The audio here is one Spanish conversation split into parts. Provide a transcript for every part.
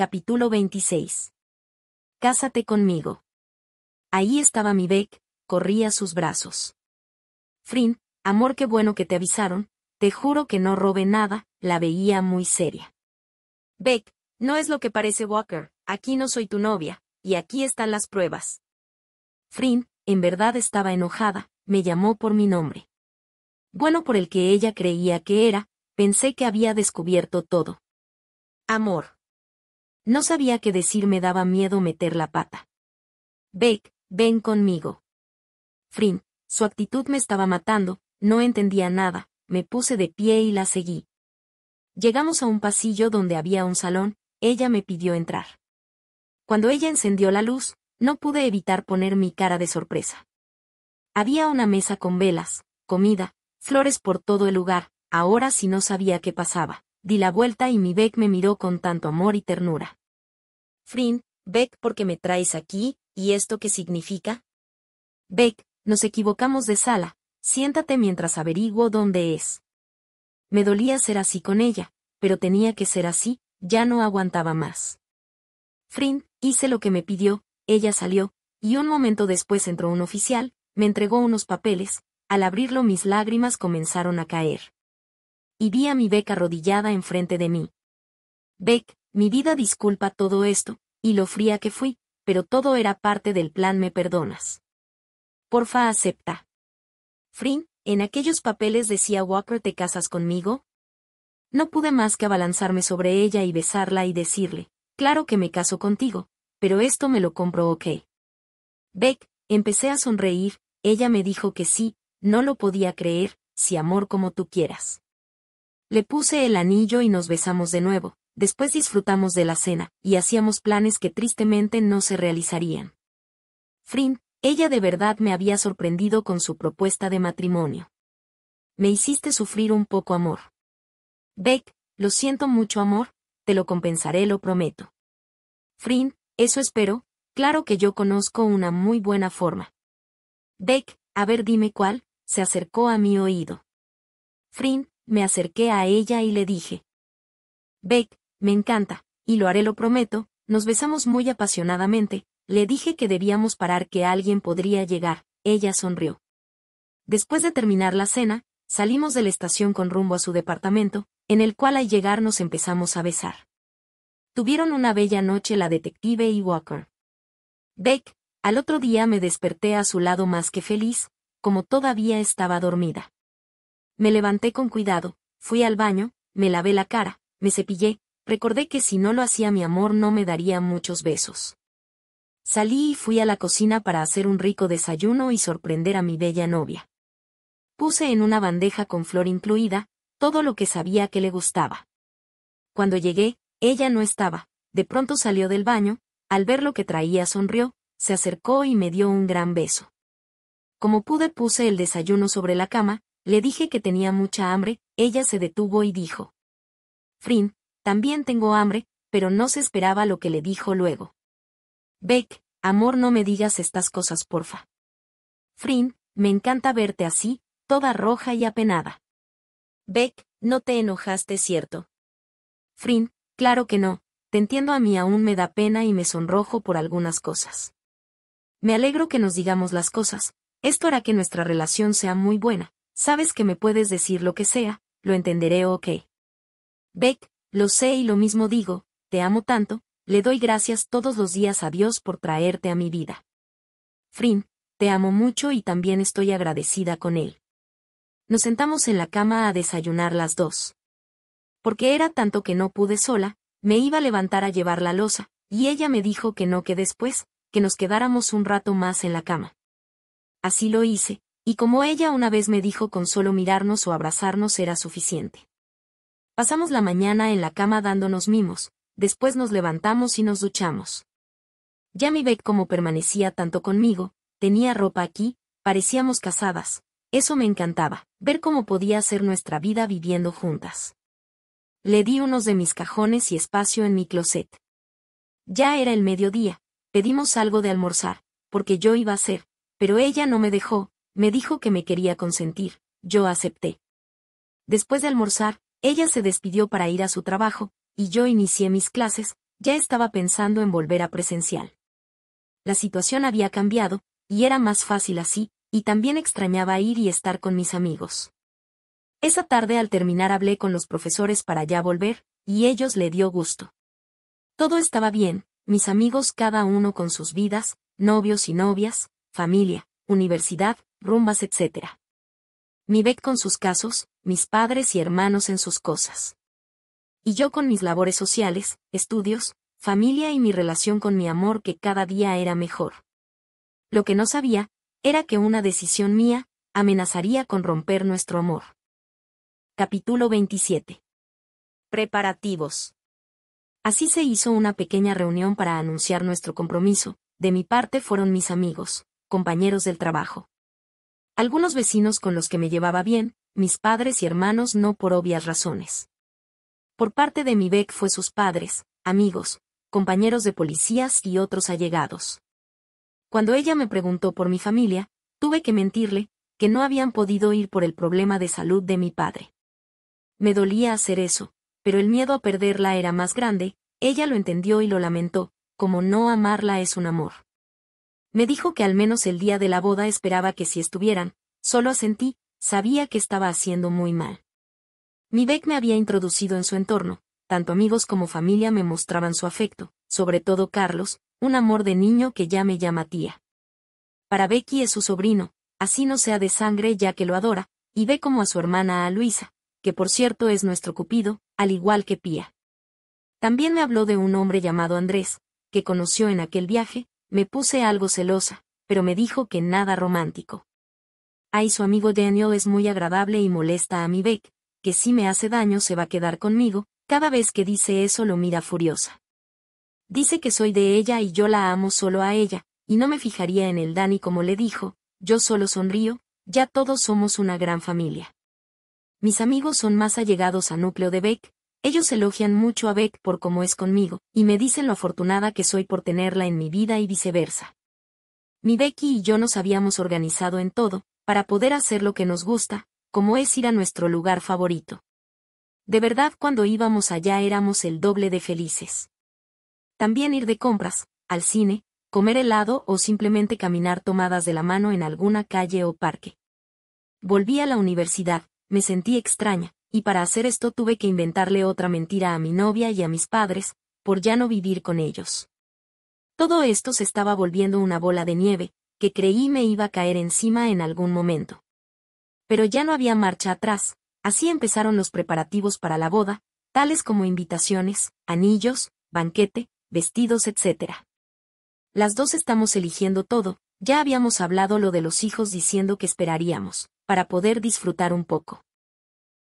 capítulo 26. Cásate conmigo. Ahí estaba mi Beck, corría sus brazos. Frin, amor qué bueno que te avisaron, te juro que no robé nada, la veía muy seria. Beck, no es lo que parece Walker, aquí no soy tu novia, y aquí están las pruebas. Frin, en verdad estaba enojada, me llamó por mi nombre. Bueno por el que ella creía que era, pensé que había descubierto todo. Amor. No sabía qué decir, me daba miedo meter la pata. Beck, ven conmigo. Frin, su actitud me estaba matando, no entendía nada, me puse de pie y la seguí. Llegamos a un pasillo donde había un salón, ella me pidió entrar. Cuando ella encendió la luz, no pude evitar poner mi cara de sorpresa. Había una mesa con velas, comida, flores por todo el lugar, ahora sí no sabía qué pasaba. Di la vuelta y mi Beck me miró con tanto amor y ternura. —Frin, Beck, ¿por qué me traes aquí? ¿Y esto qué significa? Beck, nos equivocamos de sala. Siéntate mientras averiguo dónde es. Me dolía ser así con ella, pero tenía que ser así, ya no aguantaba más. Frin, hice lo que me pidió, ella salió, y un momento después entró un oficial, me entregó unos papeles, al abrirlo mis lágrimas comenzaron a caer y vi a mi Beck arrodillada enfrente de mí. Beck, mi vida disculpa todo esto, y lo fría que fui, pero todo era parte del plan Me perdonas. Porfa acepta. Frin, en aquellos papeles decía Walker ¿te casas conmigo? No pude más que abalanzarme sobre ella y besarla y decirle, claro que me caso contigo, pero esto me lo compro ok. Beck, empecé a sonreír, ella me dijo que sí, no lo podía creer, si amor como tú quieras. Le puse el anillo y nos besamos de nuevo, después disfrutamos de la cena, y hacíamos planes que tristemente no se realizarían. Frin, ella de verdad me había sorprendido con su propuesta de matrimonio. Me hiciste sufrir un poco amor. Beck, lo siento mucho amor, te lo compensaré, lo prometo. Frin, eso espero, claro que yo conozco una muy buena forma. Beck, a ver dime cuál, se acercó a mi oído. Frin, me acerqué a ella y le dije. Beck, me encanta, y lo haré lo prometo, nos besamos muy apasionadamente, le dije que debíamos parar que alguien podría llegar, ella sonrió. Después de terminar la cena, salimos de la estación con rumbo a su departamento, en el cual al llegar nos empezamos a besar. Tuvieron una bella noche la detective y Walker. Beck, al otro día me desperté a su lado más que feliz, como todavía estaba dormida. Me levanté con cuidado, fui al baño, me lavé la cara, me cepillé, recordé que si no lo hacía mi amor no me daría muchos besos. Salí y fui a la cocina para hacer un rico desayuno y sorprender a mi bella novia. Puse en una bandeja con flor incluida, todo lo que sabía que le gustaba. Cuando llegué, ella no estaba, de pronto salió del baño, al ver lo que traía sonrió, se acercó y me dio un gran beso. Como pude puse el desayuno sobre la cama, le dije que tenía mucha hambre, ella se detuvo y dijo. Frin, también tengo hambre, pero no se esperaba lo que le dijo luego. Beck, amor no me digas estas cosas porfa. Frin, me encanta verte así, toda roja y apenada. Beck, no te enojaste, ¿cierto? Frin, claro que no, te entiendo a mí aún me da pena y me sonrojo por algunas cosas. Me alegro que nos digamos las cosas, esto hará que nuestra relación sea muy buena, Sabes que me puedes decir lo que sea, lo entenderé ok. Beck, lo sé y lo mismo digo, te amo tanto, le doy gracias todos los días a Dios por traerte a mi vida. Frim, te amo mucho y también estoy agradecida con él. Nos sentamos en la cama a desayunar las dos. Porque era tanto que no pude sola, me iba a levantar a llevar la losa, y ella me dijo que no que después, que nos quedáramos un rato más en la cama. Así lo hice, y como ella una vez me dijo con solo mirarnos o abrazarnos era suficiente. Pasamos la mañana en la cama dándonos mimos, después nos levantamos y nos duchamos. Ya me ve como permanecía tanto conmigo, tenía ropa aquí, parecíamos casadas, eso me encantaba, ver cómo podía ser nuestra vida viviendo juntas. Le di unos de mis cajones y espacio en mi closet. Ya era el mediodía, pedimos algo de almorzar, porque yo iba a hacer, pero ella no me dejó, me dijo que me quería consentir, yo acepté. Después de almorzar, ella se despidió para ir a su trabajo, y yo inicié mis clases, ya estaba pensando en volver a presencial. La situación había cambiado, y era más fácil así, y también extrañaba ir y estar con mis amigos. Esa tarde al terminar hablé con los profesores para ya volver, y ellos le dio gusto. Todo estaba bien, mis amigos cada uno con sus vidas, novios y novias, familia, universidad, rumbas, etc. Mi bec con sus casos, mis padres y hermanos en sus cosas. Y yo con mis labores sociales, estudios, familia y mi relación con mi amor que cada día era mejor. Lo que no sabía, era que una decisión mía, amenazaría con romper nuestro amor. Capítulo 27. Preparativos. Así se hizo una pequeña reunión para anunciar nuestro compromiso, de mi parte fueron mis amigos, compañeros del trabajo algunos vecinos con los que me llevaba bien, mis padres y hermanos no por obvias razones. Por parte de mi Beck fue sus padres, amigos, compañeros de policías y otros allegados. Cuando ella me preguntó por mi familia, tuve que mentirle, que no habían podido ir por el problema de salud de mi padre. Me dolía hacer eso, pero el miedo a perderla era más grande, ella lo entendió y lo lamentó, como no amarla es un amor. Me dijo que al menos el día de la boda esperaba que si estuvieran, solo asentí, sabía que estaba haciendo muy mal. Mi Beck me había introducido en su entorno, tanto amigos como familia me mostraban su afecto, sobre todo Carlos, un amor de niño que ya me llama tía. Para Becky es su sobrino, así no sea de sangre ya que lo adora, y ve como a su hermana a Luisa, que por cierto es nuestro cupido, al igual que Pía. También me habló de un hombre llamado Andrés, que conoció en aquel viaje, me puse algo celosa, pero me dijo que nada romántico. Ay, su amigo Daniel es muy agradable y molesta a mi Beck, que si me hace daño se va a quedar conmigo, cada vez que dice eso lo mira furiosa. Dice que soy de ella y yo la amo solo a ella, y no me fijaría en el Dani como le dijo, yo solo sonrío, ya todos somos una gran familia. Mis amigos son más allegados a núcleo de Beck, ellos elogian mucho a Beck por cómo es conmigo, y me dicen lo afortunada que soy por tenerla en mi vida y viceversa. Mi Becky y yo nos habíamos organizado en todo, para poder hacer lo que nos gusta, como es ir a nuestro lugar favorito. De verdad cuando íbamos allá éramos el doble de felices. También ir de compras, al cine, comer helado o simplemente caminar tomadas de la mano en alguna calle o parque. Volví a la universidad, me sentí extraña, y para hacer esto tuve que inventarle otra mentira a mi novia y a mis padres, por ya no vivir con ellos. Todo esto se estaba volviendo una bola de nieve, que creí me iba a caer encima en algún momento. Pero ya no había marcha atrás, así empezaron los preparativos para la boda, tales como invitaciones, anillos, banquete, vestidos, etc. Las dos estamos eligiendo todo, ya habíamos hablado lo de los hijos diciendo que esperaríamos, para poder disfrutar un poco.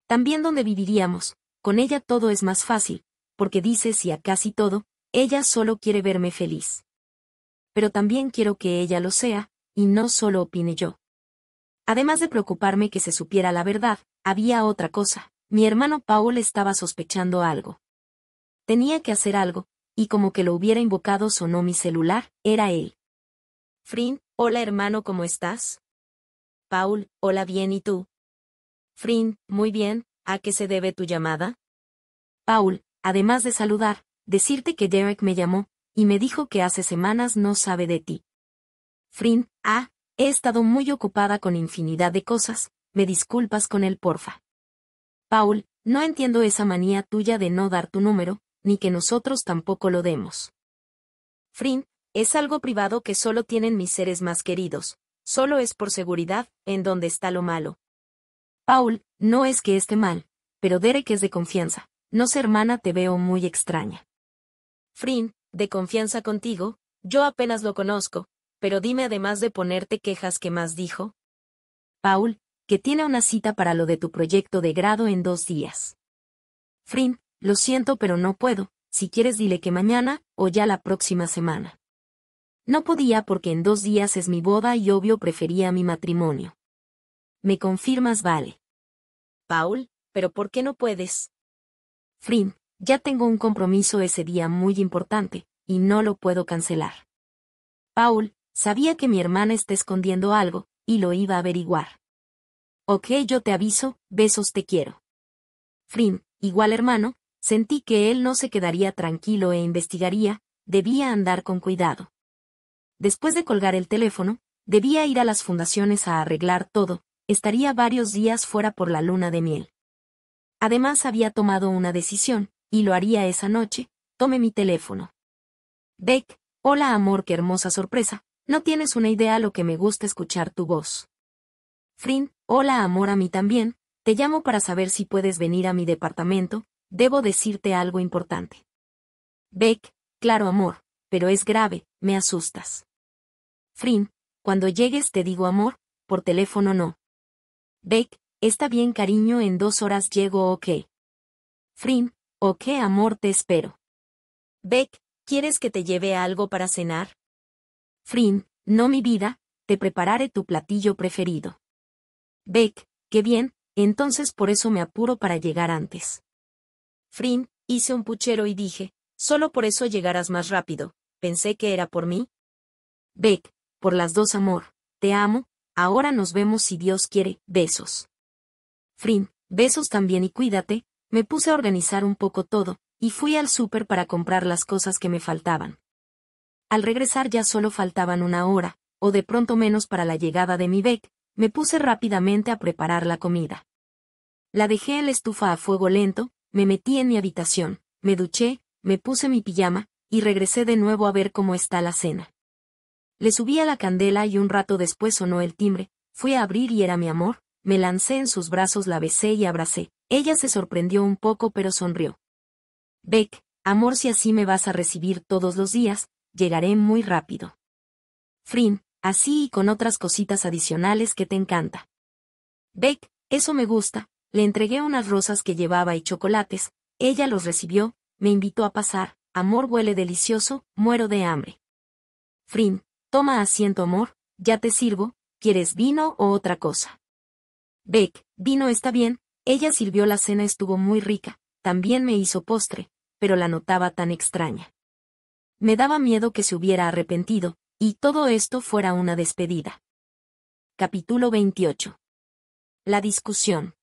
También donde viviríamos, con ella todo es más fácil, porque dice si a casi todo, ella solo quiere verme feliz. Pero también quiero que ella lo sea, y no solo opine yo. Además de preocuparme que se supiera la verdad, había otra cosa. Mi hermano Paul estaba sospechando algo. Tenía que hacer algo, y como que lo hubiera invocado sonó mi celular, era él. Frin, hola hermano, ¿cómo estás? Paul, hola bien, ¿y tú? Frin, muy bien, ¿a qué se debe tu llamada? Paul, además de saludar, decirte que Derek me llamó, y me dijo que hace semanas no sabe de ti. Frin, ah, he estado muy ocupada con infinidad de cosas, me disculpas con él porfa. Paul, no entiendo esa manía tuya de no dar tu número, ni que nosotros tampoco lo demos. Frin, es algo privado que solo tienen mis seres más queridos, solo es por seguridad, en donde está lo malo. Paul, no es que esté mal, pero Derek es de confianza. No sé hermana, te veo muy extraña. Frin, de confianza contigo, yo apenas lo conozco, pero dime además de ponerte quejas que más dijo. Paul, que tiene una cita para lo de tu proyecto de grado en dos días. Frin, lo siento pero no puedo, si quieres dile que mañana, o ya la próxima semana. No podía porque en dos días es mi boda y obvio prefería mi matrimonio. Me confirmas, vale. Paul, pero ¿por qué no puedes? Frim, ya tengo un compromiso ese día muy importante, y no lo puedo cancelar. Paul, sabía que mi hermana está escondiendo algo, y lo iba a averiguar. Ok, yo te aviso, besos te quiero. Frim, igual hermano, sentí que él no se quedaría tranquilo e investigaría, debía andar con cuidado. Después de colgar el teléfono, debía ir a las fundaciones a arreglar todo, estaría varios días fuera por la luna de miel. Además había tomado una decisión, y lo haría esa noche, tome mi teléfono. Beck, hola amor, qué hermosa sorpresa, no tienes una idea lo que me gusta escuchar tu voz. Frin, hola amor a mí también, te llamo para saber si puedes venir a mi departamento, debo decirte algo importante. Beck, claro amor, pero es grave, me asustas. Frin, cuando llegues te digo amor, por teléfono no, Beck, está bien cariño en dos horas llego ¿ok? qué. Frim, o amor te espero. Beck, ¿quieres que te lleve algo para cenar? Frim, no mi vida, te prepararé tu platillo preferido. Beck, qué bien, entonces por eso me apuro para llegar antes. Frim, hice un puchero y dije, solo por eso llegarás más rápido, pensé que era por mí. Beck, por las dos amor, te amo, Ahora nos vemos si Dios quiere, besos. Frim, besos también y cuídate, me puse a organizar un poco todo, y fui al súper para comprar las cosas que me faltaban. Al regresar ya solo faltaban una hora, o de pronto menos para la llegada de mi Beck, me puse rápidamente a preparar la comida. La dejé en la estufa a fuego lento, me metí en mi habitación, me duché, me puse mi pijama, y regresé de nuevo a ver cómo está la cena. Le subí a la candela y un rato después sonó el timbre, fui a abrir y era mi amor, me lancé en sus brazos, la besé y abracé. Ella se sorprendió un poco pero sonrió. Beck, amor si así me vas a recibir todos los días, llegaré muy rápido. Frin, así y con otras cositas adicionales que te encanta. Beck, eso me gusta, le entregué unas rosas que llevaba y chocolates, ella los recibió, me invitó a pasar, amor huele delicioso, muero de hambre. Frin, Toma asiento, amor, ya te sirvo, ¿quieres vino o otra cosa? Beck, vino está bien, ella sirvió la cena estuvo muy rica, también me hizo postre, pero la notaba tan extraña. Me daba miedo que se hubiera arrepentido, y todo esto fuera una despedida. Capítulo 28. La discusión.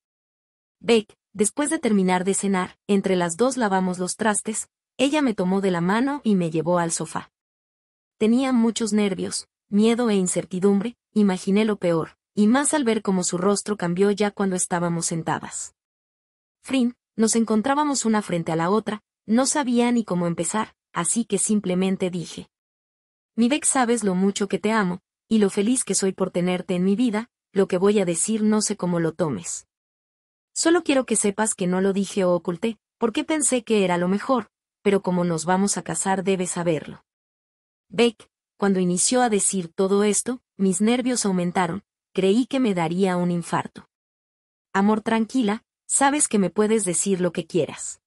Beck, después de terminar de cenar, entre las dos lavamos los trastes, ella me tomó de la mano y me llevó al sofá. Tenía muchos nervios, miedo e incertidumbre, imaginé lo peor, y más al ver cómo su rostro cambió ya cuando estábamos sentadas. Frin, nos encontrábamos una frente a la otra, no sabía ni cómo empezar, así que simplemente dije. Mi Beck sabes lo mucho que te amo, y lo feliz que soy por tenerte en mi vida, lo que voy a decir no sé cómo lo tomes. Solo quiero que sepas que no lo dije o oculté, porque pensé que era lo mejor, pero como nos vamos a casar debes saberlo. Beck, cuando inició a decir todo esto, mis nervios aumentaron, creí que me daría un infarto. Amor tranquila, sabes que me puedes decir lo que quieras.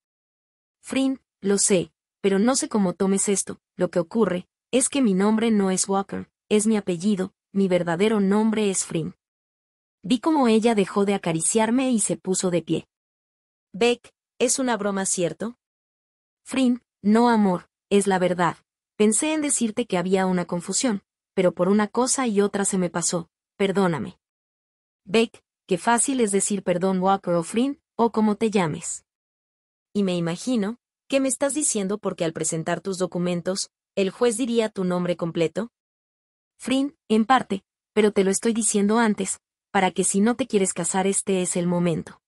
Frin, lo sé, pero no sé cómo tomes esto, lo que ocurre, es que mi nombre no es Walker, es mi apellido, mi verdadero nombre es Frin. Vi cómo ella dejó de acariciarme y se puso de pie. Beck, es una broma, ¿cierto? Frin, no amor, es la verdad, Pensé en decirte que había una confusión, pero por una cosa y otra se me pasó. Perdóname. Beck, qué fácil es decir perdón Walker o Friend, o como te llames. Y me imagino, ¿qué me estás diciendo porque al presentar tus documentos, el juez diría tu nombre completo? Frin, en parte, pero te lo estoy diciendo antes, para que si no te quieres casar este es el momento.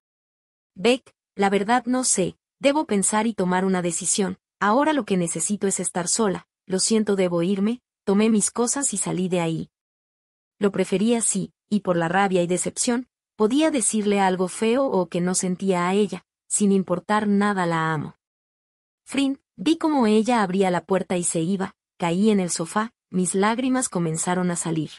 Beck, la verdad no sé, debo pensar y tomar una decisión, ahora lo que necesito es estar sola, lo siento debo irme, tomé mis cosas y salí de ahí. Lo prefería así, y por la rabia y decepción, podía decirle algo feo o que no sentía a ella, sin importar nada la amo. Frin, vi cómo ella abría la puerta y se iba, caí en el sofá, mis lágrimas comenzaron a salir.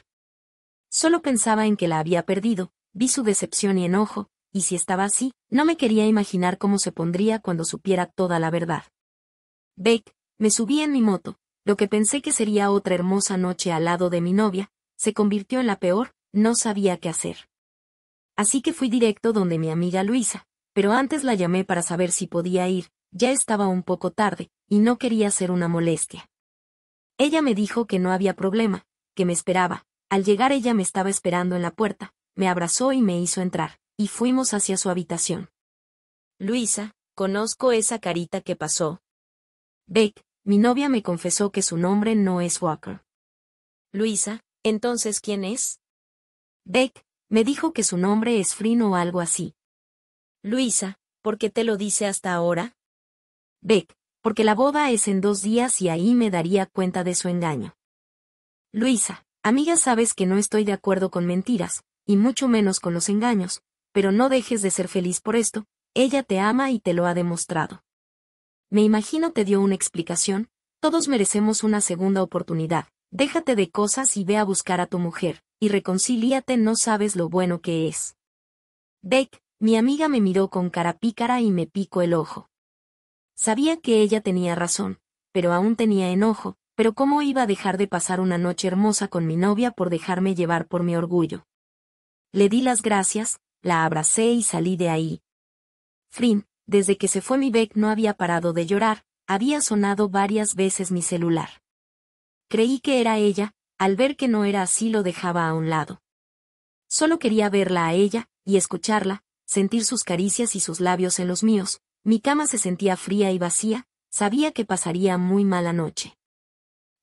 Solo pensaba en que la había perdido, vi su decepción y enojo, y si estaba así, no me quería imaginar cómo se pondría cuando supiera toda la verdad. Beck, me subí en mi moto, lo que pensé que sería otra hermosa noche al lado de mi novia, se convirtió en la peor, no sabía qué hacer. Así que fui directo donde mi amiga Luisa, pero antes la llamé para saber si podía ir, ya estaba un poco tarde, y no quería ser una molestia. Ella me dijo que no había problema, que me esperaba, al llegar ella me estaba esperando en la puerta, me abrazó y me hizo entrar, y fuimos hacia su habitación. Luisa, conozco esa carita que pasó. Beck, mi novia me confesó que su nombre no es Walker. Luisa, entonces ¿quién es? Beck, me dijo que su nombre es frino o algo así. Luisa, ¿por qué te lo dice hasta ahora? Beck, porque la boda es en dos días y ahí me daría cuenta de su engaño. Luisa, amiga sabes que no estoy de acuerdo con mentiras, y mucho menos con los engaños, pero no dejes de ser feliz por esto, ella te ama y te lo ha demostrado me imagino te dio una explicación, todos merecemos una segunda oportunidad, déjate de cosas y ve a buscar a tu mujer, y reconcíliate no sabes lo bueno que es. Beck, mi amiga me miró con cara pícara y me picó el ojo. Sabía que ella tenía razón, pero aún tenía enojo, pero cómo iba a dejar de pasar una noche hermosa con mi novia por dejarme llevar por mi orgullo. Le di las gracias, la abracé y salí de ahí. Frin, desde que se fue mi Beck no había parado de llorar, había sonado varias veces mi celular. Creí que era ella, al ver que no era así lo dejaba a un lado. Solo quería verla a ella, y escucharla, sentir sus caricias y sus labios en los míos, mi cama se sentía fría y vacía, sabía que pasaría muy mala noche.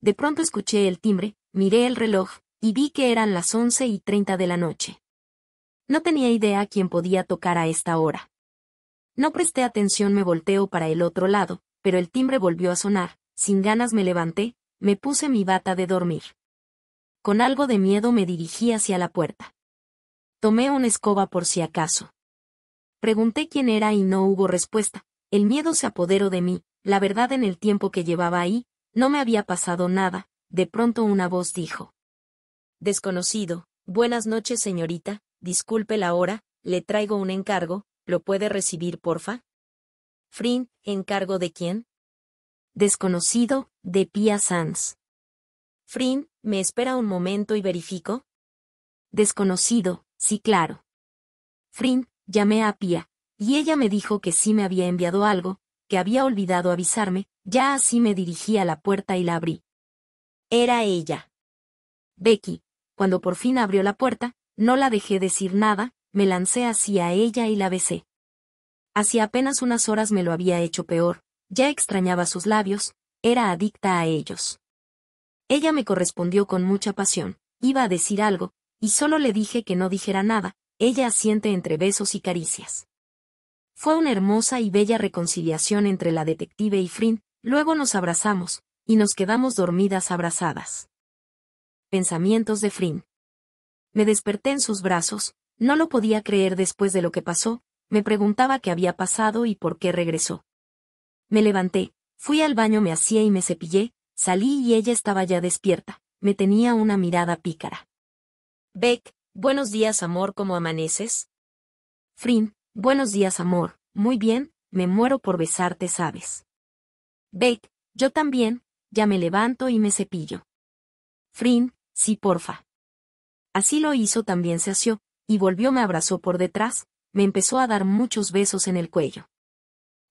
De pronto escuché el timbre, miré el reloj, y vi que eran las once y treinta de la noche. No tenía idea quién podía tocar a esta hora. No presté atención, me volteo para el otro lado, pero el timbre volvió a sonar, sin ganas me levanté, me puse mi bata de dormir. Con algo de miedo me dirigí hacia la puerta. Tomé una escoba por si acaso. Pregunté quién era y no hubo respuesta, el miedo se apoderó de mí, la verdad en el tiempo que llevaba ahí, no me había pasado nada, de pronto una voz dijo. Desconocido, buenas noches señorita, disculpe la hora, le traigo un encargo, ¿Lo puede recibir, porfa? Frind, ¿encargo de quién? Desconocido, de Pia Sanz. Frin, ¿me espera un momento y verifico? Desconocido, sí claro. Frin, llamé a Pia, y ella me dijo que sí me había enviado algo, que había olvidado avisarme, ya así me dirigí a la puerta y la abrí. Era ella. Becky, cuando por fin abrió la puerta, no la dejé decir nada, me lancé hacia ella y la besé. Hacía apenas unas horas me lo había hecho peor, ya extrañaba sus labios, era adicta a ellos. Ella me correspondió con mucha pasión, iba a decir algo, y solo le dije que no dijera nada, ella asiente entre besos y caricias. Fue una hermosa y bella reconciliación entre la detective y Frin, luego nos abrazamos, y nos quedamos dormidas abrazadas. Pensamientos de Frin. Me desperté en sus brazos, no lo podía creer después de lo que pasó, me preguntaba qué había pasado y por qué regresó. Me levanté, fui al baño, me hacía y me cepillé, salí y ella estaba ya despierta, me tenía una mirada pícara. Beck, buenos días amor, ¿cómo amaneces? Frin, buenos días amor, muy bien, me muero por besarte, sabes. Beck, yo también, ya me levanto y me cepillo. Frin, sí porfa. Así lo hizo también se asió, y volvió me abrazó por detrás, me empezó a dar muchos besos en el cuello.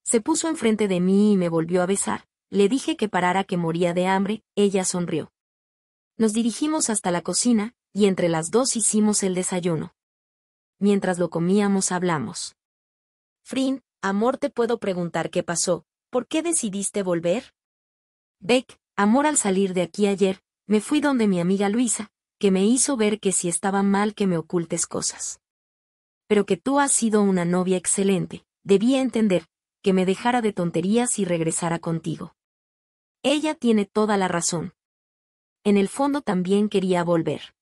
Se puso enfrente de mí y me volvió a besar, le dije que parara que moría de hambre, ella sonrió. Nos dirigimos hasta la cocina, y entre las dos hicimos el desayuno. Mientras lo comíamos hablamos. Frin, amor te puedo preguntar qué pasó, ¿por qué decidiste volver? Beck, amor al salir de aquí ayer, me fui donde mi amiga Luisa, que me hizo ver que si estaba mal que me ocultes cosas. Pero que tú has sido una novia excelente, debía entender, que me dejara de tonterías y regresara contigo. Ella tiene toda la razón. En el fondo también quería volver.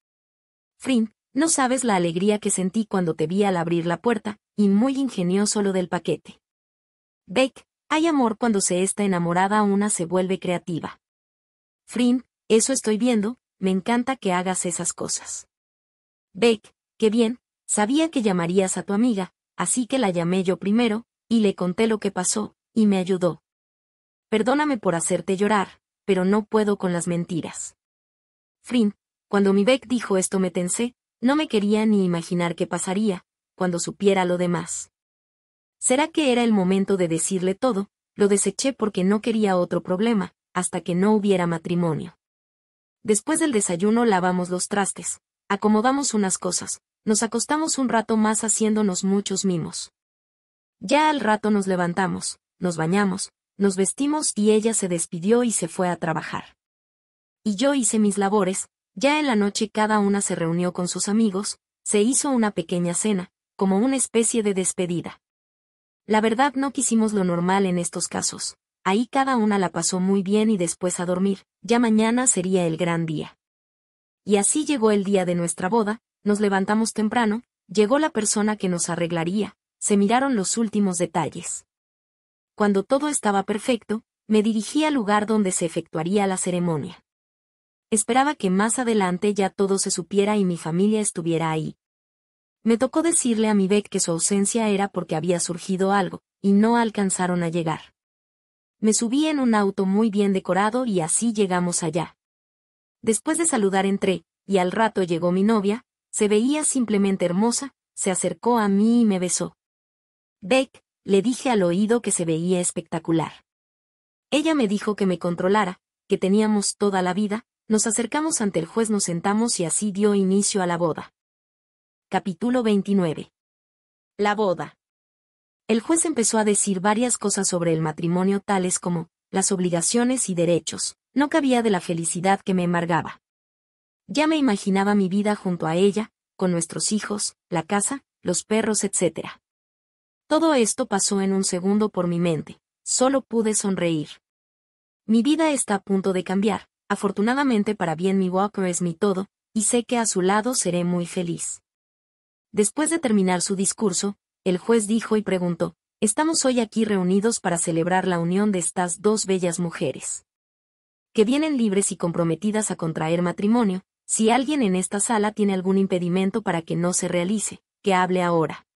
Frin, no sabes la alegría que sentí cuando te vi al abrir la puerta, y muy ingenioso lo del paquete. Beck, hay amor cuando se está enamorada una se vuelve creativa. Frin, eso estoy viendo, me encanta que hagas esas cosas. Beck, qué bien, sabía que llamarías a tu amiga, así que la llamé yo primero, y le conté lo que pasó, y me ayudó. Perdóname por hacerte llorar, pero no puedo con las mentiras. Frin, cuando mi Beck dijo esto me tensé, no me quería ni imaginar qué pasaría, cuando supiera lo demás. ¿Será que era el momento de decirle todo? Lo deseché porque no quería otro problema, hasta que no hubiera matrimonio. Después del desayuno lavamos los trastes, acomodamos unas cosas, nos acostamos un rato más haciéndonos muchos mimos. Ya al rato nos levantamos, nos bañamos, nos vestimos y ella se despidió y se fue a trabajar. Y yo hice mis labores, ya en la noche cada una se reunió con sus amigos, se hizo una pequeña cena, como una especie de despedida. La verdad no quisimos lo normal en estos casos, Ahí cada una la pasó muy bien y después a dormir, ya mañana sería el gran día. Y así llegó el día de nuestra boda, nos levantamos temprano, llegó la persona que nos arreglaría, se miraron los últimos detalles. Cuando todo estaba perfecto, me dirigí al lugar donde se efectuaría la ceremonia. Esperaba que más adelante ya todo se supiera y mi familia estuviera ahí. Me tocó decirle a mi Beck que su ausencia era porque había surgido algo, y no alcanzaron a llegar. Me subí en un auto muy bien decorado y así llegamos allá. Después de saludar entré, y al rato llegó mi novia, se veía simplemente hermosa, se acercó a mí y me besó. Beck, le dije al oído que se veía espectacular. Ella me dijo que me controlara, que teníamos toda la vida, nos acercamos ante el juez, nos sentamos y así dio inicio a la boda. Capítulo 29. La boda. El juez empezó a decir varias cosas sobre el matrimonio tales como, las obligaciones y derechos, no cabía de la felicidad que me embargaba. Ya me imaginaba mi vida junto a ella, con nuestros hijos, la casa, los perros, etc. Todo esto pasó en un segundo por mi mente, solo pude sonreír. Mi vida está a punto de cambiar, afortunadamente para bien mi Walker es mi todo, y sé que a su lado seré muy feliz. Después de terminar su discurso, el juez dijo y preguntó, estamos hoy aquí reunidos para celebrar la unión de estas dos bellas mujeres. Que vienen libres y comprometidas a contraer matrimonio, si alguien en esta sala tiene algún impedimento para que no se realice, que hable ahora.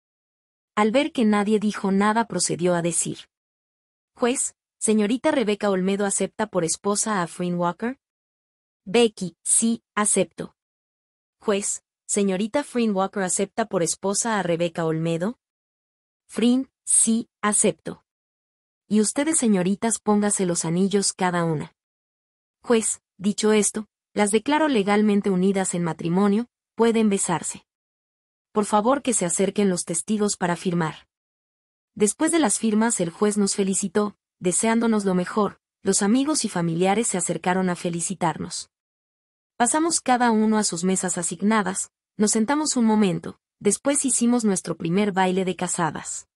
Al ver que nadie dijo nada procedió a decir. Juez, señorita Rebeca Olmedo acepta por esposa a Frin Walker. Becky, sí, acepto. Juez, señorita Frin Walker acepta por esposa a Rebeca Olmedo. Frin, sí, acepto. Y ustedes señoritas póngase los anillos cada una. Juez, dicho esto, las declaro legalmente unidas en matrimonio, pueden besarse. Por favor que se acerquen los testigos para firmar. Después de las firmas el juez nos felicitó, deseándonos lo mejor, los amigos y familiares se acercaron a felicitarnos. Pasamos cada uno a sus mesas asignadas, nos sentamos un momento, Después hicimos nuestro primer baile de casadas.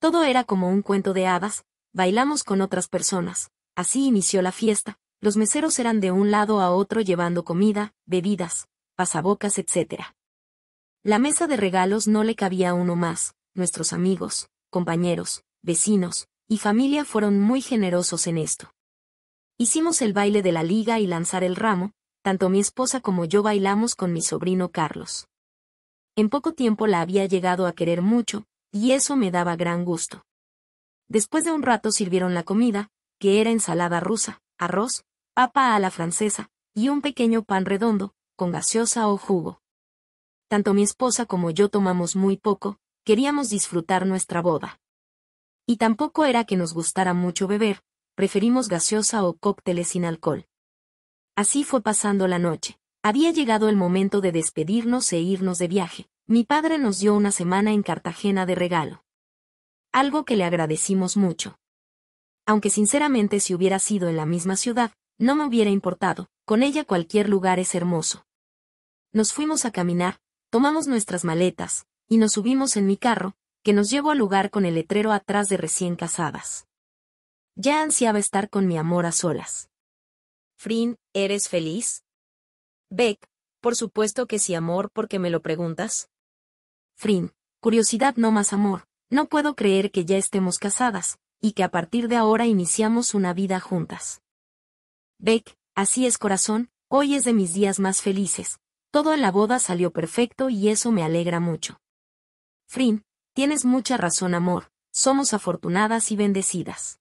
Todo era como un cuento de hadas, bailamos con otras personas, así inició la fiesta, los meseros eran de un lado a otro llevando comida, bebidas, pasabocas, etc. La mesa de regalos no le cabía uno más, nuestros amigos, compañeros, vecinos, y familia fueron muy generosos en esto. Hicimos el baile de la liga y lanzar el ramo, tanto mi esposa como yo bailamos con mi sobrino Carlos. En poco tiempo la había llegado a querer mucho, y eso me daba gran gusto. Después de un rato sirvieron la comida, que era ensalada rusa, arroz, papa a la francesa, y un pequeño pan redondo, con gaseosa o jugo. Tanto mi esposa como yo tomamos muy poco, queríamos disfrutar nuestra boda. Y tampoco era que nos gustara mucho beber, preferimos gaseosa o cócteles sin alcohol. Así fue pasando la noche. Había llegado el momento de despedirnos e irnos de viaje. Mi padre nos dio una semana en Cartagena de regalo. Algo que le agradecimos mucho. Aunque sinceramente si hubiera sido en la misma ciudad, no me hubiera importado, con ella cualquier lugar es hermoso. Nos fuimos a caminar, tomamos nuestras maletas, y nos subimos en mi carro, que nos llevó al lugar con el letrero atrás de recién casadas. Ya ansiaba estar con mi amor a solas. Frin, ¿eres feliz? Beck, por supuesto que sí amor porque me lo preguntas. Frin, curiosidad no más amor, no puedo creer que ya estemos casadas, y que a partir de ahora iniciamos una vida juntas. Beck, así es corazón, hoy es de mis días más felices, todo en la boda salió perfecto y eso me alegra mucho. Frin, tienes mucha razón amor, somos afortunadas y bendecidas.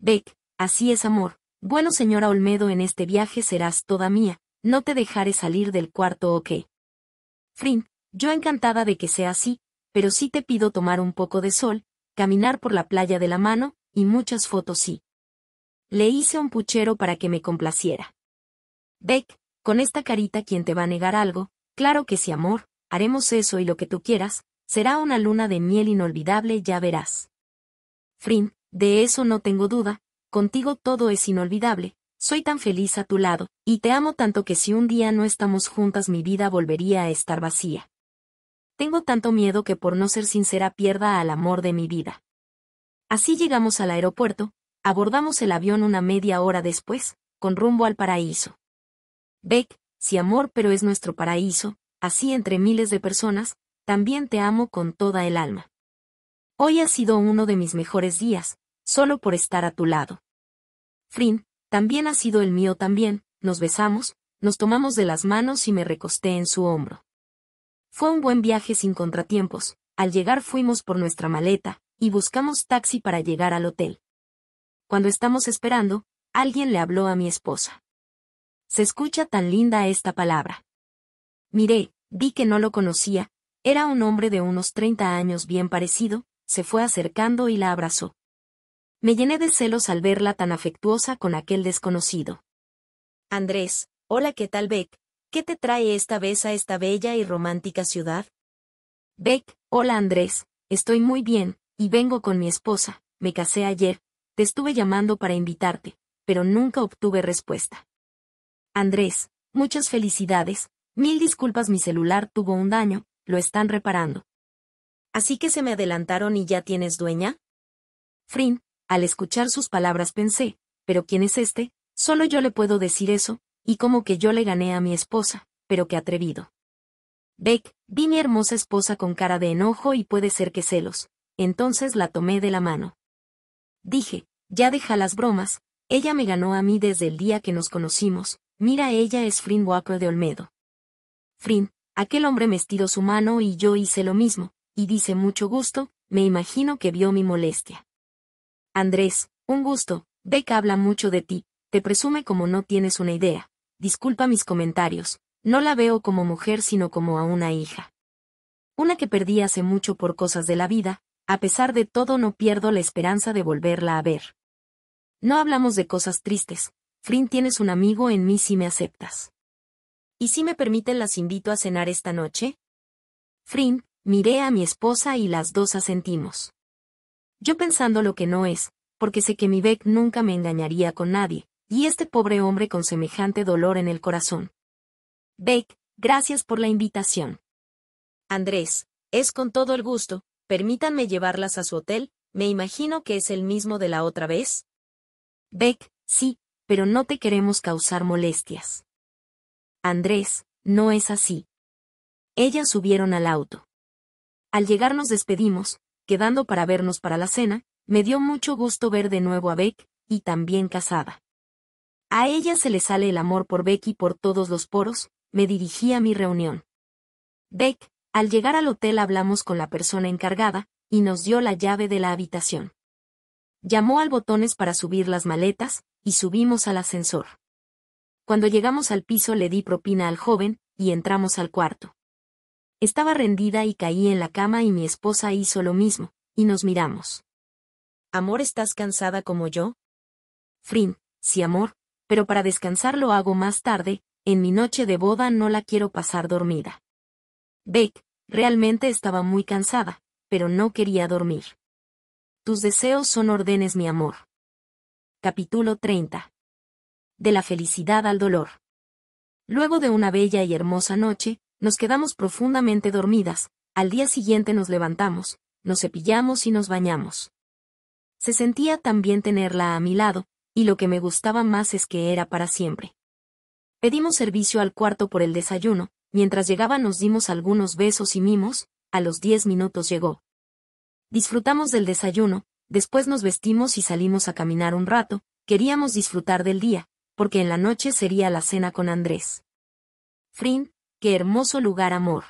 Beck, así es amor, bueno señora Olmedo en este viaje serás toda mía, no te dejaré salir del cuarto o qué. Frin, yo encantada de que sea así, pero sí te pido tomar un poco de sol, caminar por la playa de la mano, y muchas fotos sí. Le hice un puchero para que me complaciera. Beck, con esta carita quien te va a negar algo, claro que sí amor, haremos eso y lo que tú quieras, será una luna de miel inolvidable ya verás. Frin, de eso no tengo duda, contigo todo es inolvidable, soy tan feliz a tu lado, y te amo tanto que si un día no estamos juntas mi vida volvería a estar vacía. Tengo tanto miedo que por no ser sincera pierda al amor de mi vida. Así llegamos al aeropuerto, abordamos el avión una media hora después, con rumbo al paraíso. Beck, si amor pero es nuestro paraíso, así entre miles de personas, también te amo con toda el alma. Hoy ha sido uno de mis mejores días, solo por estar a tu lado. Frin, también ha sido el mío también, nos besamos, nos tomamos de las manos y me recosté en su hombro. Fue un buen viaje sin contratiempos, al llegar fuimos por nuestra maleta, y buscamos taxi para llegar al hotel. Cuando estamos esperando, alguien le habló a mi esposa. Se escucha tan linda esta palabra. Miré, vi que no lo conocía, era un hombre de unos 30 años bien parecido, se fue acercando y la abrazó. Me llené de celos al verla tan afectuosa con aquel desconocido. Andrés, hola, ¿qué tal, Beck? ¿Qué te trae esta vez a esta bella y romántica ciudad? Beck, hola, Andrés, estoy muy bien, y vengo con mi esposa, me casé ayer, te estuve llamando para invitarte, pero nunca obtuve respuesta. Andrés, muchas felicidades, mil disculpas mi celular tuvo un daño, lo están reparando. Así que se me adelantaron y ya tienes dueña? Frin, al escuchar sus palabras pensé, pero ¿quién es este? Solo yo le puedo decir eso, y como que yo le gané a mi esposa, pero qué atrevido. Beck, vi mi hermosa esposa con cara de enojo y puede ser que celos, entonces la tomé de la mano. Dije, ya deja las bromas, ella me ganó a mí desde el día que nos conocimos, mira ella es Frin Walker de Olmedo. Frin, aquel hombre me estiró su mano y yo hice lo mismo, y dice mucho gusto, me imagino que vio mi molestia. Andrés, un gusto, que habla mucho de ti, te presume como no tienes una idea. Disculpa mis comentarios, no la veo como mujer sino como a una hija. Una que perdí hace mucho por cosas de la vida, a pesar de todo no pierdo la esperanza de volverla a ver. No hablamos de cosas tristes, Frin tienes un amigo en mí si me aceptas. ¿Y si me permiten las invito a cenar esta noche? Frin, miré a mi esposa y las dos asentimos. Yo pensando lo que no es, porque sé que mi Beck nunca me engañaría con nadie, y este pobre hombre con semejante dolor en el corazón. Beck, gracias por la invitación. Andrés, es con todo el gusto, permítanme llevarlas a su hotel, me imagino que es el mismo de la otra vez. Beck, sí, pero no te queremos causar molestias. Andrés, no es así. Ellas subieron al auto. Al llegar nos despedimos, quedando para vernos para la cena, me dio mucho gusto ver de nuevo a Beck, y también casada. A ella se le sale el amor por Beck y por todos los poros, me dirigí a mi reunión. Beck, al llegar al hotel hablamos con la persona encargada, y nos dio la llave de la habitación. Llamó al botones para subir las maletas, y subimos al ascensor. Cuando llegamos al piso le di propina al joven, y entramos al cuarto. Estaba rendida y caí en la cama y mi esposa hizo lo mismo, y nos miramos. Amor, ¿estás cansada como yo? Frin, sí amor, pero para descansar lo hago más tarde, en mi noche de boda no la quiero pasar dormida. Beck, realmente estaba muy cansada, pero no quería dormir. Tus deseos son órdenes, mi amor. Capítulo 30. De la felicidad al dolor. Luego de una bella y hermosa noche, nos quedamos profundamente dormidas, al día siguiente nos levantamos, nos cepillamos y nos bañamos. Se sentía tan bien tenerla a mi lado, y lo que me gustaba más es que era para siempre. Pedimos servicio al cuarto por el desayuno, mientras llegaba nos dimos algunos besos y mimos, a los diez minutos llegó. Disfrutamos del desayuno, después nos vestimos y salimos a caminar un rato, queríamos disfrutar del día, porque en la noche sería la cena con Andrés. Frin, qué hermoso lugar amor.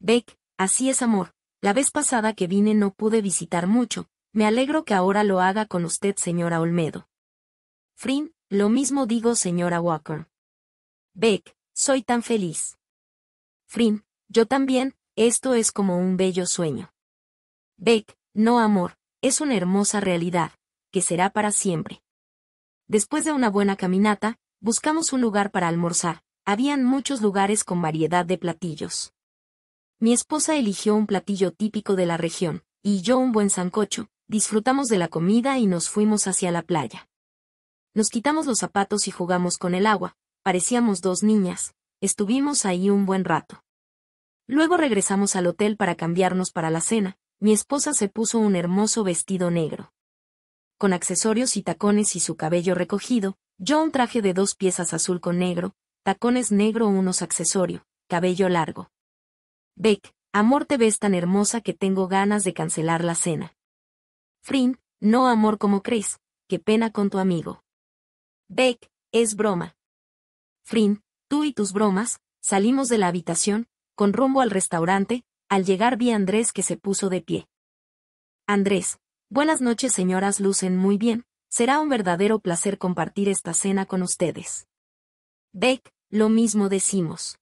Beck, así es amor, la vez pasada que vine no pude visitar mucho, me alegro que ahora lo haga con usted señora Olmedo. Frin, lo mismo digo señora Walker. Beck, soy tan feliz. Frin, yo también, esto es como un bello sueño. Beck, no amor, es una hermosa realidad, que será para siempre. Después de una buena caminata, buscamos un lugar para almorzar, habían muchos lugares con variedad de platillos. Mi esposa eligió un platillo típico de la región, y yo un buen zancocho, disfrutamos de la comida y nos fuimos hacia la playa. Nos quitamos los zapatos y jugamos con el agua, parecíamos dos niñas, estuvimos ahí un buen rato. Luego regresamos al hotel para cambiarnos para la cena, mi esposa se puso un hermoso vestido negro. Con accesorios y tacones y su cabello recogido, yo un traje de dos piezas azul con negro, tacones negro unos accesorio, cabello largo. Beck, amor te ves tan hermosa que tengo ganas de cancelar la cena. Frin, no amor como crees, qué pena con tu amigo. Beck, es broma. Frin, tú y tus bromas, salimos de la habitación, con rumbo al restaurante, al llegar vi a Andrés que se puso de pie. Andrés, buenas noches señoras, lucen muy bien, será un verdadero placer compartir esta cena con ustedes. Beck, lo mismo decimos.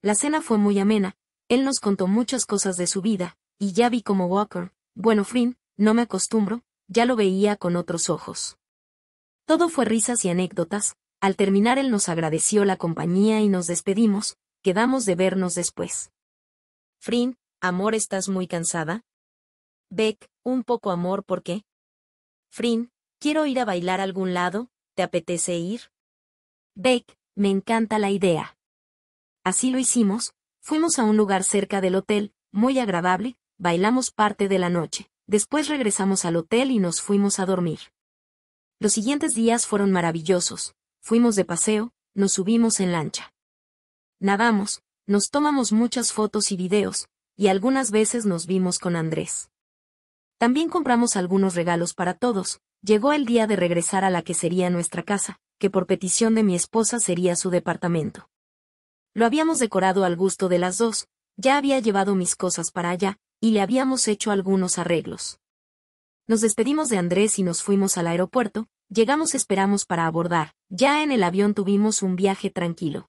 La cena fue muy amena, él nos contó muchas cosas de su vida, y ya vi como Walker, bueno Frin, no me acostumbro, ya lo veía con otros ojos. Todo fue risas y anécdotas, al terminar él nos agradeció la compañía y nos despedimos, quedamos de vernos después. Frin, amor, ¿estás muy cansada? Beck, un poco amor, ¿por qué? Frin, quiero ir a bailar a algún lado, ¿te apetece ir? Beck, me encanta la idea. Así lo hicimos, fuimos a un lugar cerca del hotel, muy agradable, bailamos parte de la noche, después regresamos al hotel y nos fuimos a dormir. Los siguientes días fueron maravillosos, fuimos de paseo, nos subimos en lancha. Nadamos, nos tomamos muchas fotos y videos, y algunas veces nos vimos con Andrés. También compramos algunos regalos para todos, llegó el día de regresar a la que sería nuestra casa, que por petición de mi esposa sería su departamento. Lo habíamos decorado al gusto de las dos, ya había llevado mis cosas para allá, y le habíamos hecho algunos arreglos. Nos despedimos de Andrés y nos fuimos al aeropuerto, llegamos esperamos para abordar, ya en el avión tuvimos un viaje tranquilo.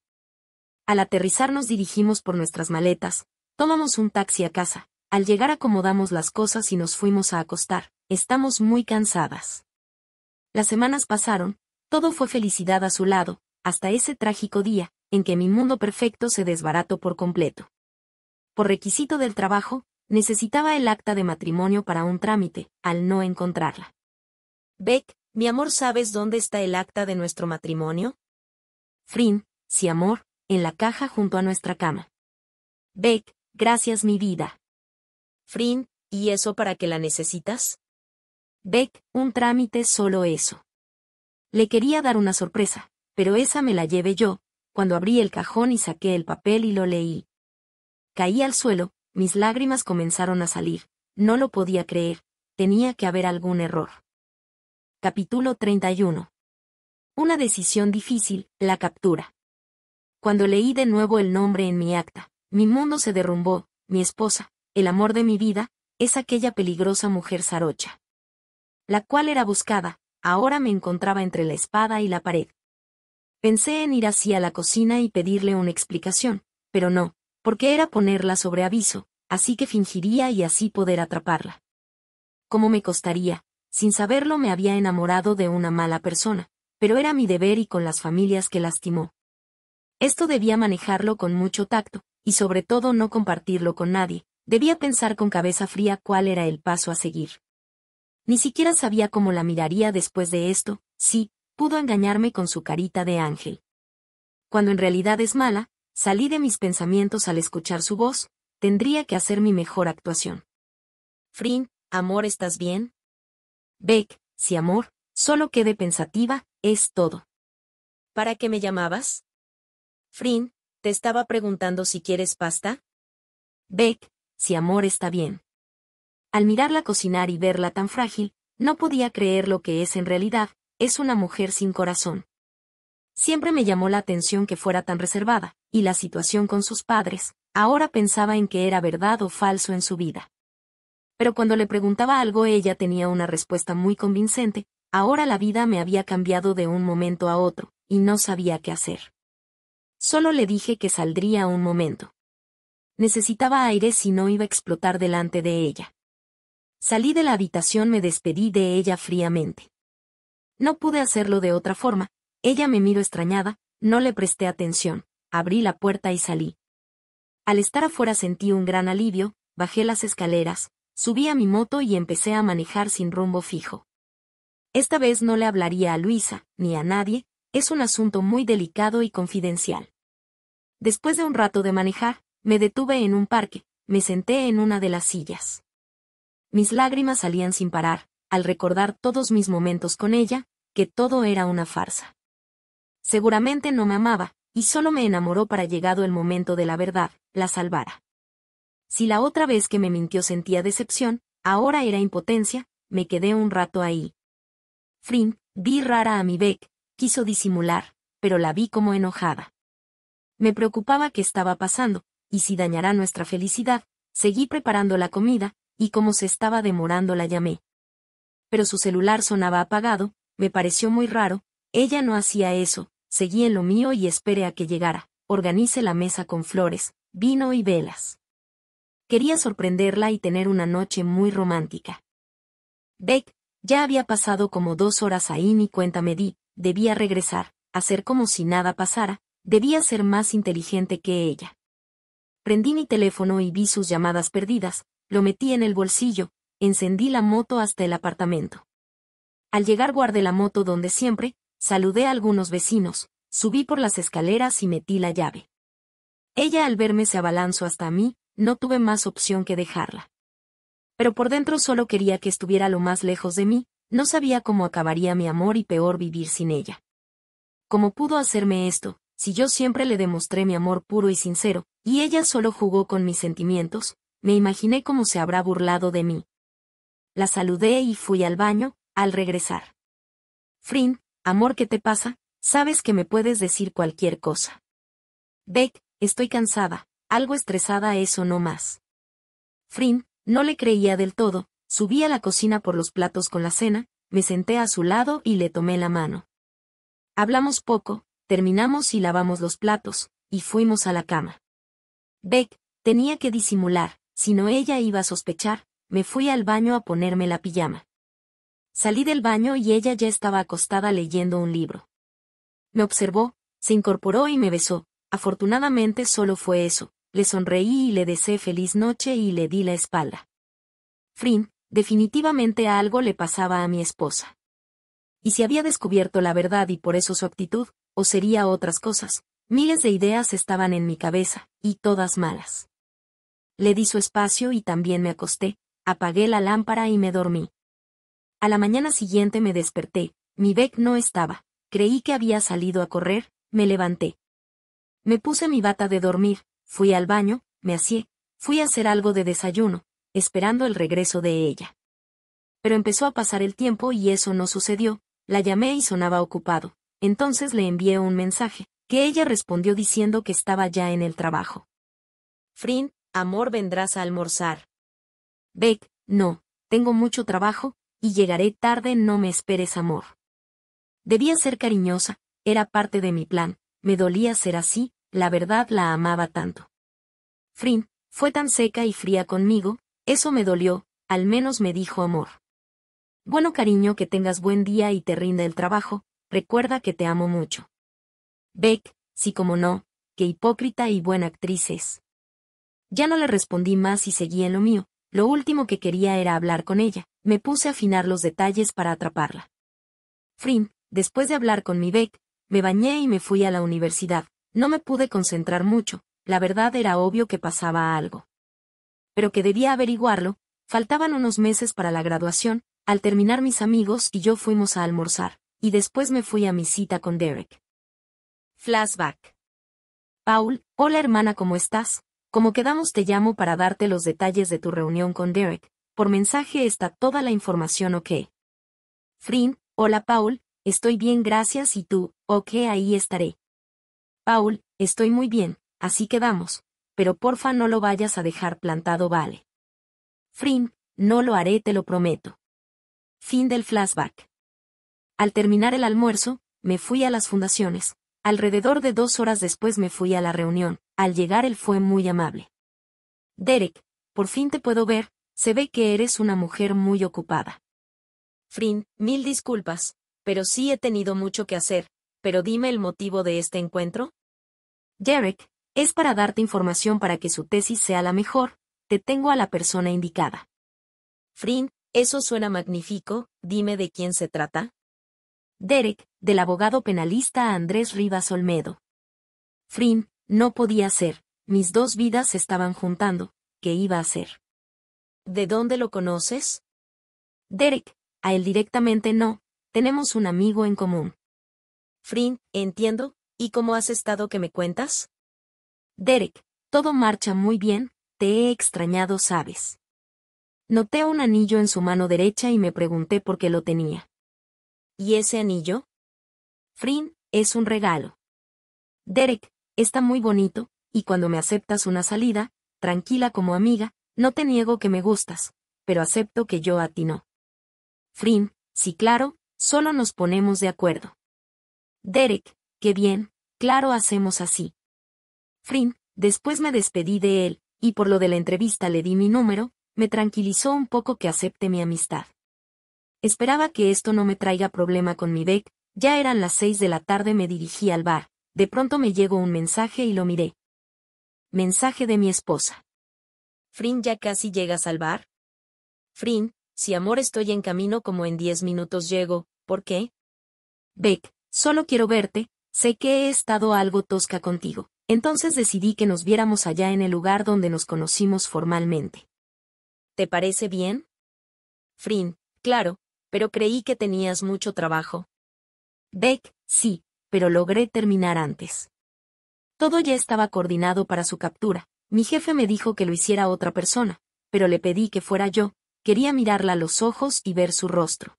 Al aterrizar nos dirigimos por nuestras maletas, tomamos un taxi a casa, al llegar acomodamos las cosas y nos fuimos a acostar, estamos muy cansadas. Las semanas pasaron, todo fue felicidad a su lado, hasta ese trágico día, en que mi mundo perfecto se desbarató por completo. Por requisito del trabajo, necesitaba el acta de matrimonio para un trámite, al no encontrarla. Beck, mi amor, ¿sabes dónde está el acta de nuestro matrimonio? Frin, sí amor, en la caja junto a nuestra cama. Beck, gracias mi vida. Frin, ¿y eso para qué la necesitas? Beck, un trámite solo eso. Le quería dar una sorpresa, pero esa me la llevé yo, cuando abrí el cajón y saqué el papel y lo leí. Caí al suelo, mis lágrimas comenzaron a salir, no lo podía creer, tenía que haber algún error. Capítulo 31. Una decisión difícil, la captura. Cuando leí de nuevo el nombre en mi acta, mi mundo se derrumbó, mi esposa, el amor de mi vida, es aquella peligrosa mujer Zarocha, La cual era buscada, ahora me encontraba entre la espada y la pared. Pensé en ir así a la cocina y pedirle una explicación, pero no, porque era ponerla sobre aviso, así que fingiría y así poder atraparla. ¿Cómo me costaría? Sin saberlo me había enamorado de una mala persona, pero era mi deber y con las familias que lastimó. Esto debía manejarlo con mucho tacto, y sobre todo no compartirlo con nadie, debía pensar con cabeza fría cuál era el paso a seguir. Ni siquiera sabía cómo la miraría después de esto, sí, pudo engañarme con su carita de ángel. Cuando en realidad es mala, salí de mis pensamientos al escuchar su voz, tendría que hacer mi mejor actuación. Frin, amor, ¿estás bien? Beck, si amor, solo quede pensativa, es todo. ¿Para qué me llamabas? Frin, te estaba preguntando si quieres pasta. Beck, si amor está bien. Al mirarla cocinar y verla tan frágil, no podía creer lo que es en realidad, es una mujer sin corazón. Siempre me llamó la atención que fuera tan reservada, y la situación con sus padres, ahora pensaba en que era verdad o falso en su vida. Pero cuando le preguntaba algo ella tenía una respuesta muy convincente, ahora la vida me había cambiado de un momento a otro, y no sabía qué hacer. Solo le dije que saldría un momento. Necesitaba aire si no iba a explotar delante de ella. Salí de la habitación, me despedí de ella fríamente. No pude hacerlo de otra forma, ella me miró extrañada, no le presté atención, abrí la puerta y salí. Al estar afuera sentí un gran alivio, bajé las escaleras, subí a mi moto y empecé a manejar sin rumbo fijo. Esta vez no le hablaría a Luisa, ni a nadie, es un asunto muy delicado y confidencial. Después de un rato de manejar, me detuve en un parque, me senté en una de las sillas. Mis lágrimas salían sin parar, al recordar todos mis momentos con ella, que todo era una farsa. Seguramente no me amaba, y solo me enamoró para llegado el momento de la verdad, la salvara. Si la otra vez que me mintió sentía decepción, ahora era impotencia, me quedé un rato ahí. Frim, di rara a mi Beck, quiso disimular, pero la vi como enojada. Me preocupaba qué estaba pasando, y si dañará nuestra felicidad, seguí preparando la comida, y como se estaba demorando la llamé. Pero su celular sonaba apagado, me pareció muy raro, ella no hacía eso, seguí en lo mío y esperé a que llegara, organice la mesa con flores, vino y velas. Quería sorprenderla y tener una noche muy romántica. Beck, ya había pasado como dos horas ahí ni cuenta me di, debía regresar, hacer como si nada pasara, debía ser más inteligente que ella. Prendí mi teléfono y vi sus llamadas perdidas, lo metí en el bolsillo, encendí la moto hasta el apartamento. Al llegar guardé la moto donde siempre, saludé a algunos vecinos, subí por las escaleras y metí la llave. Ella al verme se abalanzó hasta mí, no tuve más opción que dejarla. Pero por dentro solo quería que estuviera lo más lejos de mí, no sabía cómo acabaría mi amor y peor vivir sin ella. ¿Cómo pudo hacerme esto, si yo siempre le demostré mi amor puro y sincero, y ella solo jugó con mis sentimientos, me imaginé cómo se habrá burlado de mí. La saludé y fui al baño, al regresar. Frin, amor, ¿qué te pasa? Sabes que me puedes decir cualquier cosa. Beck, estoy cansada, algo estresada eso no más. Frin, no le creía del todo, subí a la cocina por los platos con la cena, me senté a su lado y le tomé la mano. Hablamos poco, terminamos y lavamos los platos, y fuimos a la cama. Beck, tenía que disimular, sino ella iba a sospechar, me fui al baño a ponerme la pijama. Salí del baño y ella ya estaba acostada leyendo un libro. Me observó, se incorporó y me besó, afortunadamente solo fue eso, le sonreí y le deseé feliz noche y le di la espalda. Frin, definitivamente algo le pasaba a mi esposa. Y si había descubierto la verdad y por eso su actitud, o sería otras cosas, miles de ideas estaban en mi cabeza, y todas malas le di su espacio y también me acosté, apagué la lámpara y me dormí. A la mañana siguiente me desperté, mi Beck no estaba, creí que había salido a correr, me levanté. Me puse mi bata de dormir, fui al baño, me asié, fui a hacer algo de desayuno, esperando el regreso de ella. Pero empezó a pasar el tiempo y eso no sucedió, la llamé y sonaba ocupado, entonces le envié un mensaje, que ella respondió diciendo que estaba ya en el trabajo amor vendrás a almorzar. Beck, no, tengo mucho trabajo, y llegaré tarde, no me esperes amor. Debía ser cariñosa, era parte de mi plan, me dolía ser así, la verdad la amaba tanto. Frim, fue tan seca y fría conmigo, eso me dolió, al menos me dijo amor. Bueno cariño que tengas buen día y te rinda el trabajo, recuerda que te amo mucho. Beck, sí como no, qué hipócrita y buena actriz es. Ya no le respondí más y seguí en lo mío. Lo último que quería era hablar con ella. Me puse a afinar los detalles para atraparla. Frim, después de hablar con mi Beck, me bañé y me fui a la universidad. No me pude concentrar mucho. La verdad era obvio que pasaba algo. Pero que debía averiguarlo. Faltaban unos meses para la graduación. Al terminar mis amigos y yo fuimos a almorzar, y después me fui a mi cita con Derek. Flashback. Paul, hola hermana, ¿cómo estás? Como quedamos te llamo para darte los detalles de tu reunión con Derek. Por mensaje está toda la información ok. Frin, hola Paul, estoy bien gracias y tú, ok ahí estaré. Paul, estoy muy bien, así quedamos, pero porfa no lo vayas a dejar plantado vale. Frin, no lo haré te lo prometo. Fin del flashback. Al terminar el almuerzo, me fui a las fundaciones, Alrededor de dos horas después me fui a la reunión, al llegar él fue muy amable. Derek, por fin te puedo ver, se ve que eres una mujer muy ocupada. Frin, mil disculpas, pero sí he tenido mucho que hacer, pero dime el motivo de este encuentro. Derek, es para darte información para que su tesis sea la mejor, te tengo a la persona indicada. Frin, eso suena magnífico, dime de quién se trata. Derek, del abogado penalista Andrés Rivas Olmedo. Frin, no podía ser, mis dos vidas se estaban juntando, ¿qué iba a hacer? ¿De dónde lo conoces? Derek, a él directamente no, tenemos un amigo en común. Frin, entiendo, ¿y cómo has estado que me cuentas? Derek, todo marcha muy bien, te he extrañado, sabes. Noté un anillo en su mano derecha y me pregunté por qué lo tenía. ¿Y ese anillo? Frin, es un regalo. Derek, está muy bonito, y cuando me aceptas una salida, tranquila como amiga, no te niego que me gustas, pero acepto que yo a ti no. Frin, sí claro, solo nos ponemos de acuerdo. Derek, qué bien, claro hacemos así. Frin, después me despedí de él, y por lo de la entrevista le di mi número, me tranquilizó un poco que acepte mi amistad. Esperaba que esto no me traiga problema con mi Beck. ya eran las seis de la tarde me dirigí al bar, de pronto me llegó un mensaje y lo miré. Mensaje de mi esposa. Frin, ¿ya casi llegas al bar? Frin, si amor estoy en camino como en diez minutos llego, ¿por qué? Beck, solo quiero verte, sé que he estado algo tosca contigo, entonces decidí que nos viéramos allá en el lugar donde nos conocimos formalmente. ¿Te parece bien? Frin, claro, pero creí que tenías mucho trabajo. Beck, sí, pero logré terminar antes. Todo ya estaba coordinado para su captura. Mi jefe me dijo que lo hiciera otra persona, pero le pedí que fuera yo, quería mirarla a los ojos y ver su rostro.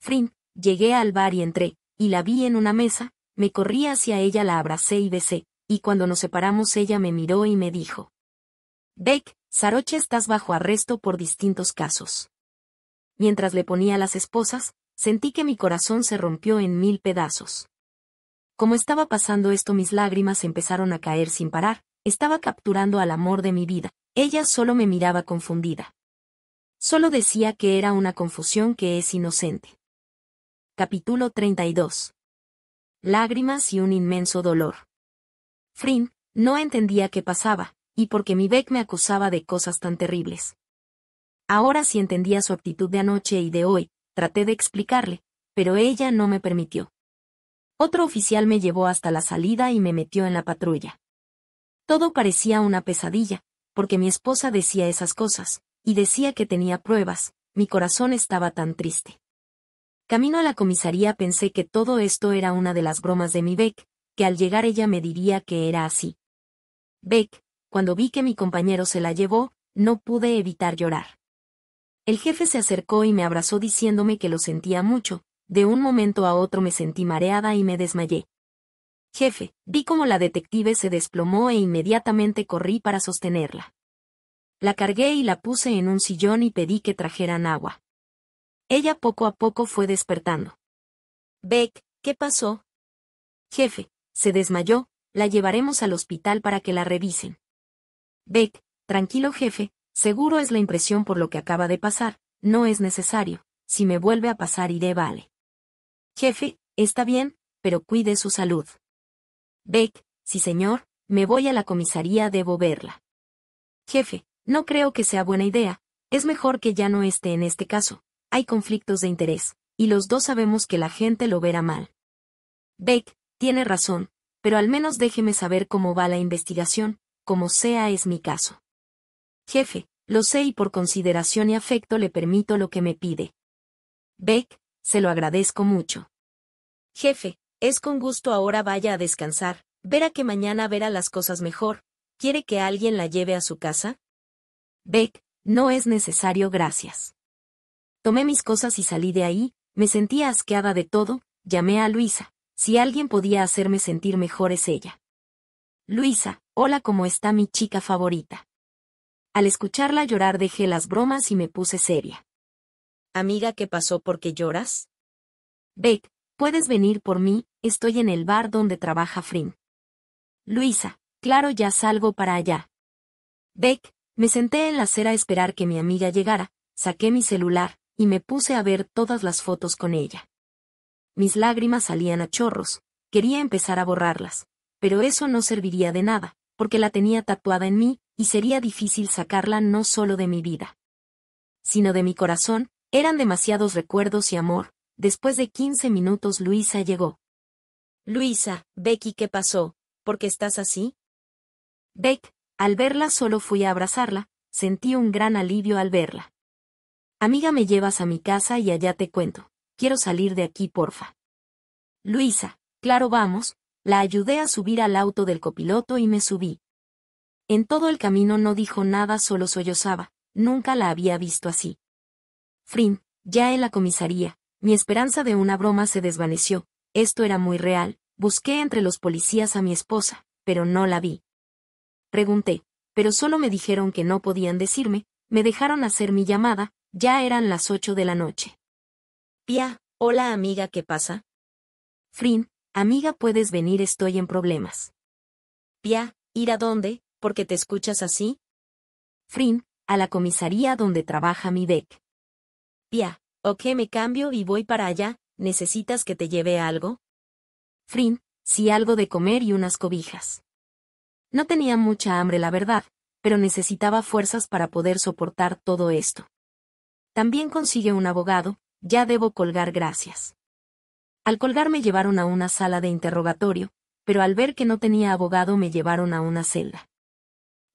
Frin, llegué al bar y entré, y la vi en una mesa, me corrí hacia ella, la abracé y besé, y cuando nos separamos ella me miró y me dijo. Beck, Saroche estás bajo arresto por distintos casos mientras le ponía las esposas, sentí que mi corazón se rompió en mil pedazos. Como estaba pasando esto mis lágrimas empezaron a caer sin parar, estaba capturando al amor de mi vida, ella solo me miraba confundida. Solo decía que era una confusión que es inocente. Capítulo 32. Lágrimas y un inmenso dolor. Frin, no entendía qué pasaba, y porque mi Beck me acusaba de cosas tan terribles. Ahora sí entendía su actitud de anoche y de hoy, traté de explicarle, pero ella no me permitió. Otro oficial me llevó hasta la salida y me metió en la patrulla. Todo parecía una pesadilla, porque mi esposa decía esas cosas, y decía que tenía pruebas, mi corazón estaba tan triste. Camino a la comisaría pensé que todo esto era una de las bromas de mi Beck, que al llegar ella me diría que era así. Beck, cuando vi que mi compañero se la llevó, no pude evitar llorar. El jefe se acercó y me abrazó diciéndome que lo sentía mucho, de un momento a otro me sentí mareada y me desmayé. Jefe, vi como la detective se desplomó e inmediatamente corrí para sostenerla. La cargué y la puse en un sillón y pedí que trajeran agua. Ella poco a poco fue despertando. Beck, ¿qué pasó? Jefe, se desmayó, la llevaremos al hospital para que la revisen. Beck, tranquilo jefe, Seguro es la impresión por lo que acaba de pasar, no es necesario, si me vuelve a pasar iré vale. Jefe, está bien, pero cuide su salud. Beck, sí señor, me voy a la comisaría, debo verla. Jefe, no creo que sea buena idea, es mejor que ya no esté en este caso, hay conflictos de interés, y los dos sabemos que la gente lo verá mal. Beck, tiene razón, pero al menos déjeme saber cómo va la investigación, como sea es mi caso. Jefe, lo sé y por consideración y afecto le permito lo que me pide. Beck, se lo agradezco mucho. Jefe, es con gusto ahora vaya a descansar, verá que mañana verá las cosas mejor, ¿quiere que alguien la lleve a su casa? Beck, no es necesario gracias. Tomé mis cosas y salí de ahí, me sentía asqueada de todo, llamé a Luisa, si alguien podía hacerme sentir mejor es ella. Luisa, hola, ¿cómo está mi chica favorita? Al escucharla llorar dejé las bromas y me puse seria. Amiga, ¿qué pasó porque lloras? Beck, puedes venir por mí, estoy en el bar donde trabaja Frin. Luisa, claro, ya salgo para allá. Beck, me senté en la acera a esperar que mi amiga llegara, saqué mi celular, y me puse a ver todas las fotos con ella. Mis lágrimas salían a chorros, quería empezar a borrarlas, pero eso no serviría de nada, porque la tenía tatuada en mí, y sería difícil sacarla no solo de mi vida, sino de mi corazón, eran demasiados recuerdos y amor. Después de 15 minutos Luisa llegó. Luisa, Becky, ¿qué pasó? ¿Por qué estás así? Beck, al verla solo fui a abrazarla, sentí un gran alivio al verla. Amiga, me llevas a mi casa y allá te cuento. Quiero salir de aquí, porfa. Luisa, claro, vamos, la ayudé a subir al auto del copiloto y me subí. En todo el camino no dijo nada, solo sollozaba, nunca la había visto así. Frim, ya en la comisaría, mi esperanza de una broma se desvaneció, esto era muy real, busqué entre los policías a mi esposa, pero no la vi. Pregunté, pero solo me dijeron que no podían decirme, me dejaron hacer mi llamada, ya eran las ocho de la noche. Pia, hola amiga, ¿qué pasa? Frin, Amiga, puedes venir, estoy en problemas. Pia, ¿ir a dónde? qué te escuchas así. Frin, a la comisaría donde trabaja mi bec. Pia, qué? me cambio y voy para allá, ¿necesitas que te lleve algo? Frin, sí algo de comer y unas cobijas. No tenía mucha hambre, la verdad, pero necesitaba fuerzas para poder soportar todo esto. También consigue un abogado, ya debo colgar gracias. Al colgar me llevaron a una sala de interrogatorio, pero al ver que no tenía abogado me llevaron a una celda.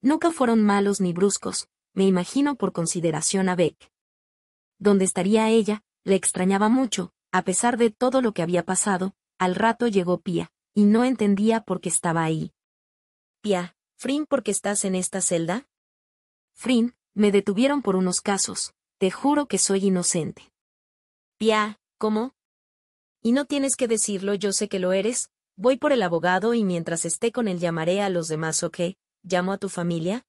Nunca fueron malos ni bruscos, me imagino por consideración a Beck. Donde estaría ella? Le extrañaba mucho, a pesar de todo lo que había pasado, al rato llegó Pia, y no entendía por qué estaba ahí. Pia, Frin, ¿por qué estás en esta celda? Frin, me detuvieron por unos casos, te juro que soy inocente. Pia, ¿cómo? Y no tienes que decirlo, yo sé que lo eres, voy por el abogado y mientras esté con él llamaré a los demás, ¿ok? ¿Llamo a tu familia?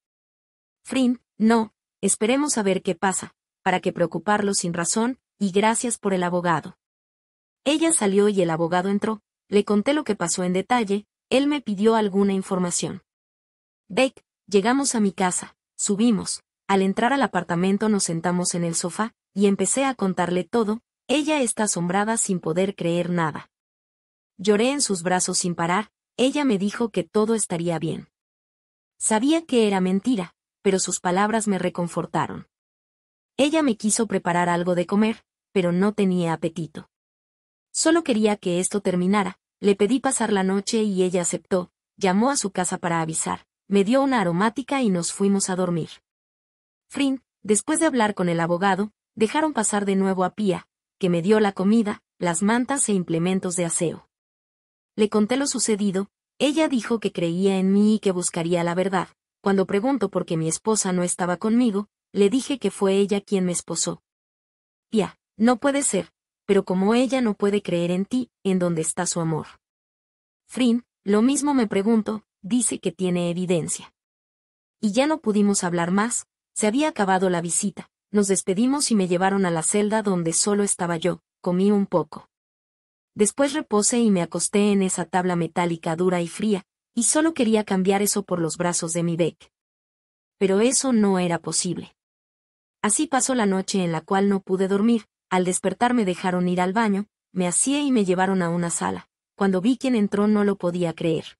Frin, no, esperemos a ver qué pasa, para que preocuparlo sin razón, y gracias por el abogado. Ella salió y el abogado entró, le conté lo que pasó en detalle, él me pidió alguna información. Beck, llegamos a mi casa, subimos, al entrar al apartamento nos sentamos en el sofá, y empecé a contarle todo, ella está asombrada sin poder creer nada. Lloré en sus brazos sin parar, ella me dijo que todo estaría bien. Sabía que era mentira, pero sus palabras me reconfortaron. Ella me quiso preparar algo de comer, pero no tenía apetito. Solo quería que esto terminara, le pedí pasar la noche y ella aceptó, llamó a su casa para avisar, me dio una aromática y nos fuimos a dormir. Frin, después de hablar con el abogado, dejaron pasar de nuevo a Pía que me dio la comida, las mantas e implementos de aseo. Le conté lo sucedido, ella dijo que creía en mí y que buscaría la verdad. Cuando pregunto por qué mi esposa no estaba conmigo, le dije que fue ella quien me esposó. Ya, no puede ser, pero como ella no puede creer en ti, ¿en dónde está su amor? Frin, lo mismo me pregunto, dice que tiene evidencia. Y ya no pudimos hablar más, se había acabado la visita, nos despedimos y me llevaron a la celda donde solo estaba yo, comí un poco. Después reposé y me acosté en esa tabla metálica dura y fría, y solo quería cambiar eso por los brazos de mi Beck. Pero eso no era posible. Así pasó la noche en la cual no pude dormir, al despertar me dejaron ir al baño, me hacía y me llevaron a una sala. Cuando vi quien entró no lo podía creer.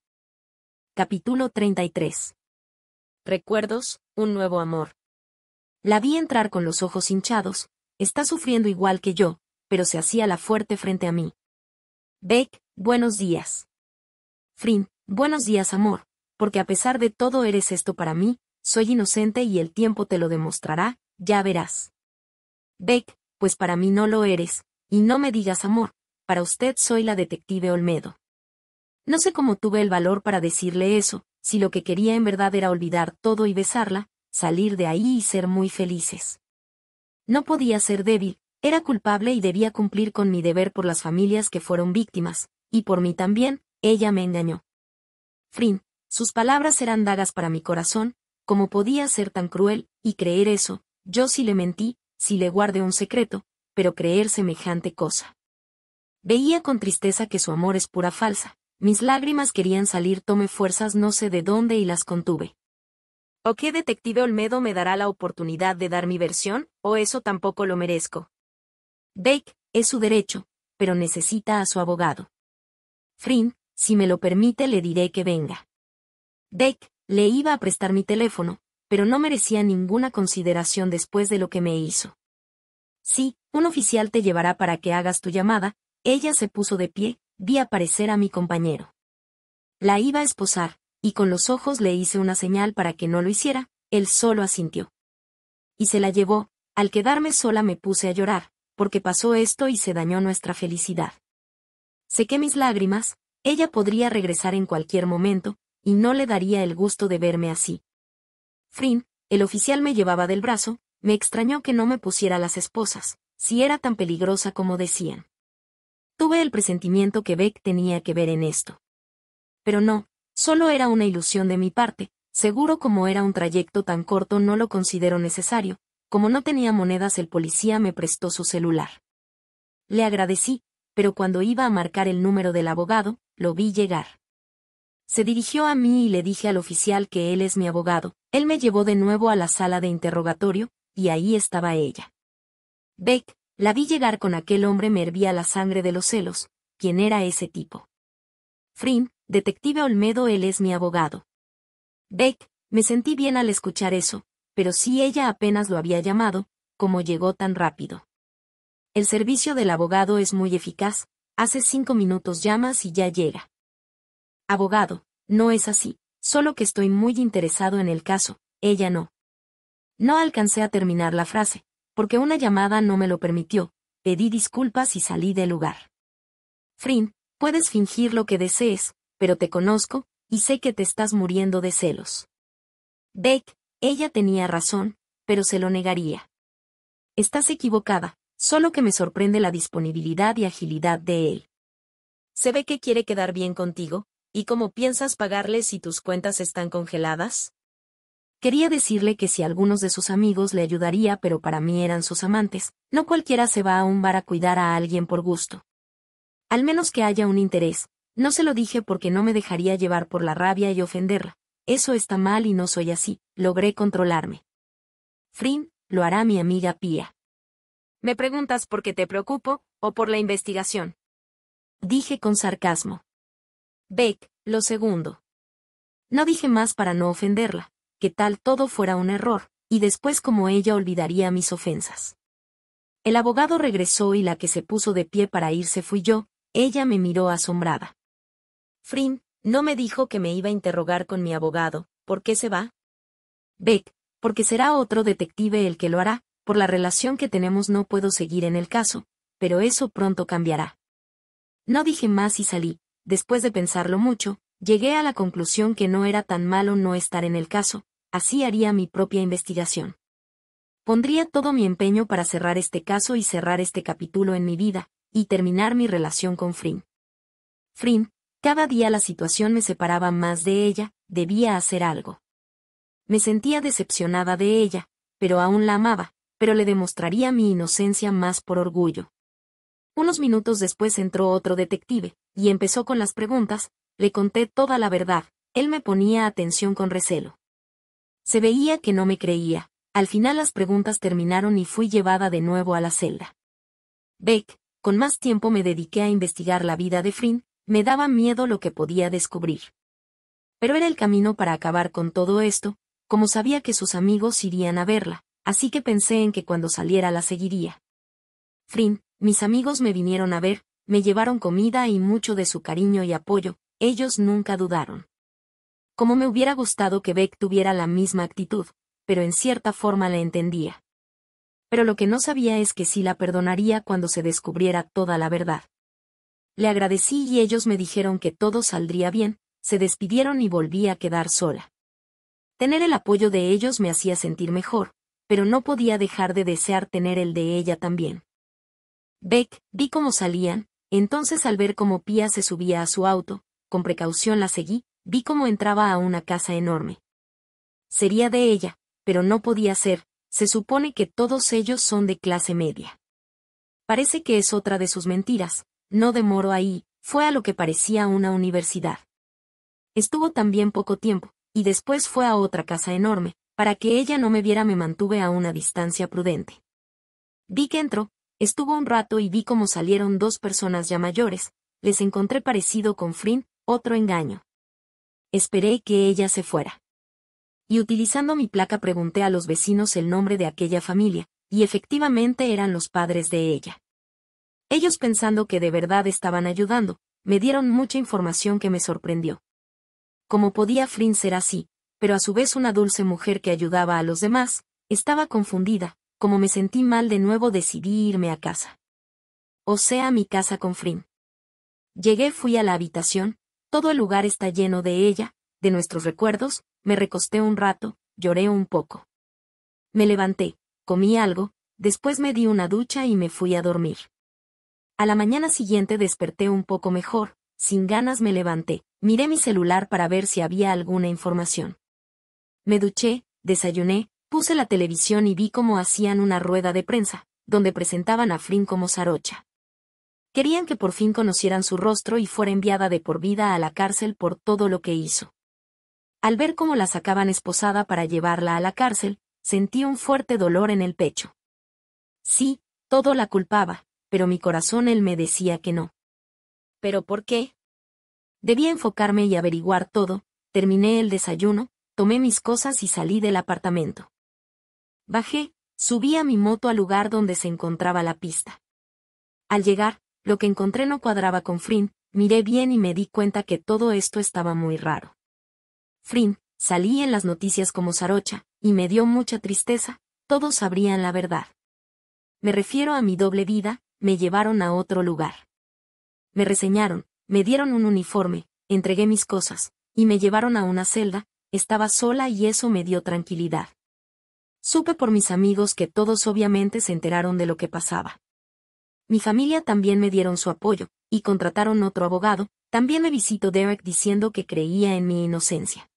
Capítulo 33 Recuerdos, un nuevo amor. La vi entrar con los ojos hinchados, está sufriendo igual que yo, pero se hacía la fuerte frente a mí. Beck, buenos días. Frin, buenos días amor, porque a pesar de todo eres esto para mí, soy inocente y el tiempo te lo demostrará, ya verás. Beck, pues para mí no lo eres, y no me digas amor, para usted soy la detective Olmedo. No sé cómo tuve el valor para decirle eso, si lo que quería en verdad era olvidar todo y besarla, salir de ahí y ser muy felices. No podía ser débil, era culpable y debía cumplir con mi deber por las familias que fueron víctimas, y por mí también, ella me engañó. Frin, sus palabras eran dagas para mi corazón, como podía ser tan cruel, y creer eso, yo sí le mentí, si le guardé un secreto, pero creer semejante cosa. Veía con tristeza que su amor es pura falsa, mis lágrimas querían salir, tomé fuerzas no sé de dónde y las contuve. ¿O qué detective Olmedo me dará la oportunidad de dar mi versión, o eso tampoco lo merezco? Dick, es su derecho, pero necesita a su abogado. Frin, si me lo permite le diré que venga. dick le iba a prestar mi teléfono, pero no merecía ninguna consideración después de lo que me hizo. Sí, un oficial te llevará para que hagas tu llamada, ella se puso de pie, vi aparecer a mi compañero. La iba a esposar, y con los ojos le hice una señal para que no lo hiciera, él solo asintió. Y se la llevó, al quedarme sola me puse a llorar, porque pasó esto y se dañó nuestra felicidad. Sequé mis lágrimas, ella podría regresar en cualquier momento, y no le daría el gusto de verme así. Frin, el oficial me llevaba del brazo, me extrañó que no me pusiera las esposas, si era tan peligrosa como decían. Tuve el presentimiento que Beck tenía que ver en esto. Pero no, Solo era una ilusión de mi parte, seguro como era un trayecto tan corto no lo considero necesario, como no tenía monedas el policía me prestó su celular. Le agradecí, pero cuando iba a marcar el número del abogado, lo vi llegar. Se dirigió a mí y le dije al oficial que él es mi abogado, él me llevó de nuevo a la sala de interrogatorio, y ahí estaba ella. Beck, la vi llegar con aquel hombre me hervía la sangre de los celos, ¿quién era ese tipo? Frim, Detective Olmedo, él es mi abogado. Beck, me sentí bien al escuchar eso, pero si ella apenas lo había llamado, como llegó tan rápido. El servicio del abogado es muy eficaz, hace cinco minutos llamas y ya llega. Abogado, no es así, solo que estoy muy interesado en el caso, ella no. No alcancé a terminar la frase, porque una llamada no me lo permitió, pedí disculpas y salí del lugar. Frin, puedes fingir lo que desees, pero te conozco, y sé que te estás muriendo de celos. Beck, ella tenía razón, pero se lo negaría. Estás equivocada, solo que me sorprende la disponibilidad y agilidad de él. Se ve que quiere quedar bien contigo, ¿y cómo piensas pagarle si tus cuentas están congeladas? Quería decirle que si algunos de sus amigos le ayudaría, pero para mí eran sus amantes, no cualquiera se va a un bar a cuidar a alguien por gusto. Al menos que haya un interés, no se lo dije porque no me dejaría llevar por la rabia y ofenderla. Eso está mal y no soy así, logré controlarme. Frin, lo hará mi amiga Pia. Me preguntas por qué te preocupo, o por la investigación. Dije con sarcasmo. Beck, lo segundo. No dije más para no ofenderla, que tal todo fuera un error, y después como ella olvidaría mis ofensas. El abogado regresó y la que se puso de pie para irse fui yo, ella me miró asombrada. Frim, no me dijo que me iba a interrogar con mi abogado, ¿por qué se va? Beck, porque será otro detective el que lo hará, por la relación que tenemos no puedo seguir en el caso, pero eso pronto cambiará. No dije más y salí, después de pensarlo mucho, llegué a la conclusión que no era tan malo no estar en el caso, así haría mi propia investigación. Pondría todo mi empeño para cerrar este caso y cerrar este capítulo en mi vida, y terminar mi relación con Frim. Frim, cada día la situación me separaba más de ella, debía hacer algo. Me sentía decepcionada de ella, pero aún la amaba, pero le demostraría mi inocencia más por orgullo. Unos minutos después entró otro detective, y empezó con las preguntas, le conté toda la verdad, él me ponía atención con recelo. Se veía que no me creía, al final las preguntas terminaron y fui llevada de nuevo a la celda. Beck, con más tiempo me dediqué a investigar la vida de Frin, me daba miedo lo que podía descubrir. Pero era el camino para acabar con todo esto, como sabía que sus amigos irían a verla, así que pensé en que cuando saliera la seguiría. Frim, mis amigos me vinieron a ver, me llevaron comida y mucho de su cariño y apoyo, ellos nunca dudaron. Como me hubiera gustado que Beck tuviera la misma actitud, pero en cierta forma la entendía. Pero lo que no sabía es que sí la perdonaría cuando se descubriera toda la verdad. Le agradecí y ellos me dijeron que todo saldría bien, se despidieron y volví a quedar sola. Tener el apoyo de ellos me hacía sentir mejor, pero no podía dejar de desear tener el de ella también. Beck, vi cómo salían, entonces al ver cómo Pia se subía a su auto, con precaución la seguí, vi cómo entraba a una casa enorme. Sería de ella, pero no podía ser, se supone que todos ellos son de clase media. Parece que es otra de sus mentiras, no demoro ahí, fue a lo que parecía una universidad. Estuvo también poco tiempo, y después fue a otra casa enorme, para que ella no me viera me mantuve a una distancia prudente. Vi que entró, estuvo un rato y vi cómo salieron dos personas ya mayores, les encontré parecido con Frin, otro engaño. Esperé que ella se fuera. Y utilizando mi placa pregunté a los vecinos el nombre de aquella familia, y efectivamente eran los padres de ella. Ellos pensando que de verdad estaban ayudando, me dieron mucha información que me sorprendió. Como podía Frin ser así, pero a su vez una dulce mujer que ayudaba a los demás, estaba confundida, como me sentí mal de nuevo decidí irme a casa. O sea, mi casa con Frin. Llegué fui a la habitación, todo el lugar está lleno de ella, de nuestros recuerdos, me recosté un rato, lloré un poco. Me levanté, comí algo, después me di una ducha y me fui a dormir. A la mañana siguiente desperté un poco mejor, sin ganas me levanté, miré mi celular para ver si había alguna información. Me duché, desayuné, puse la televisión y vi cómo hacían una rueda de prensa, donde presentaban a Flynn como Zarocha. Querían que por fin conocieran su rostro y fuera enviada de por vida a la cárcel por todo lo que hizo. Al ver cómo la sacaban esposada para llevarla a la cárcel, sentí un fuerte dolor en el pecho. Sí, todo la culpaba, pero mi corazón él me decía que no. ¿Pero por qué? Debía enfocarme y averiguar todo, terminé el desayuno, tomé mis cosas y salí del apartamento. Bajé, subí a mi moto al lugar donde se encontraba la pista. Al llegar, lo que encontré no cuadraba con Frin, miré bien y me di cuenta que todo esto estaba muy raro. Frin, salí en las noticias como Zarocha, y me dio mucha tristeza, todos sabrían la verdad. Me refiero a mi doble vida, me llevaron a otro lugar. Me reseñaron, me dieron un uniforme, entregué mis cosas, y me llevaron a una celda, estaba sola y eso me dio tranquilidad. Supe por mis amigos que todos obviamente se enteraron de lo que pasaba. Mi familia también me dieron su apoyo, y contrataron otro abogado, también me visitó Derek diciendo que creía en mi inocencia.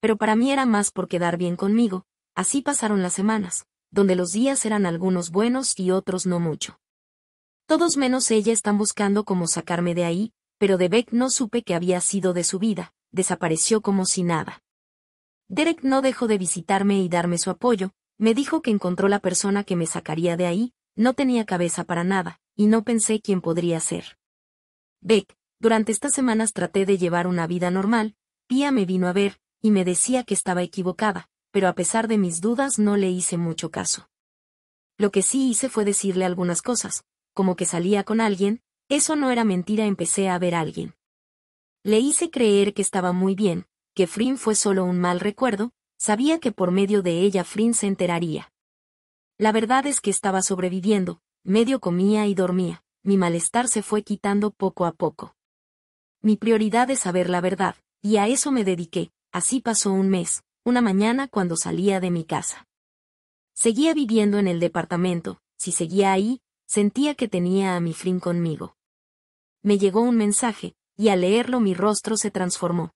Pero para mí era más por quedar bien conmigo, así pasaron las semanas, donde los días eran algunos buenos y otros no mucho. Todos menos ella están buscando cómo sacarme de ahí, pero de Beck no supe que había sido de su vida, desapareció como si nada. Derek no dejó de visitarme y darme su apoyo, me dijo que encontró la persona que me sacaría de ahí, no tenía cabeza para nada, y no pensé quién podría ser. Beck, durante estas semanas traté de llevar una vida normal, Pia me vino a ver, y me decía que estaba equivocada, pero a pesar de mis dudas no le hice mucho caso. Lo que sí hice fue decirle algunas cosas, como que salía con alguien, eso no era mentira empecé a ver a alguien. Le hice creer que estaba muy bien, que Frin fue solo un mal recuerdo, sabía que por medio de ella Frin se enteraría. La verdad es que estaba sobreviviendo, medio comía y dormía, mi malestar se fue quitando poco a poco. Mi prioridad es saber la verdad, y a eso me dediqué, así pasó un mes, una mañana cuando salía de mi casa. Seguía viviendo en el departamento, si seguía ahí, sentía que tenía a mi Flynn conmigo. Me llegó un mensaje, y al leerlo mi rostro se transformó.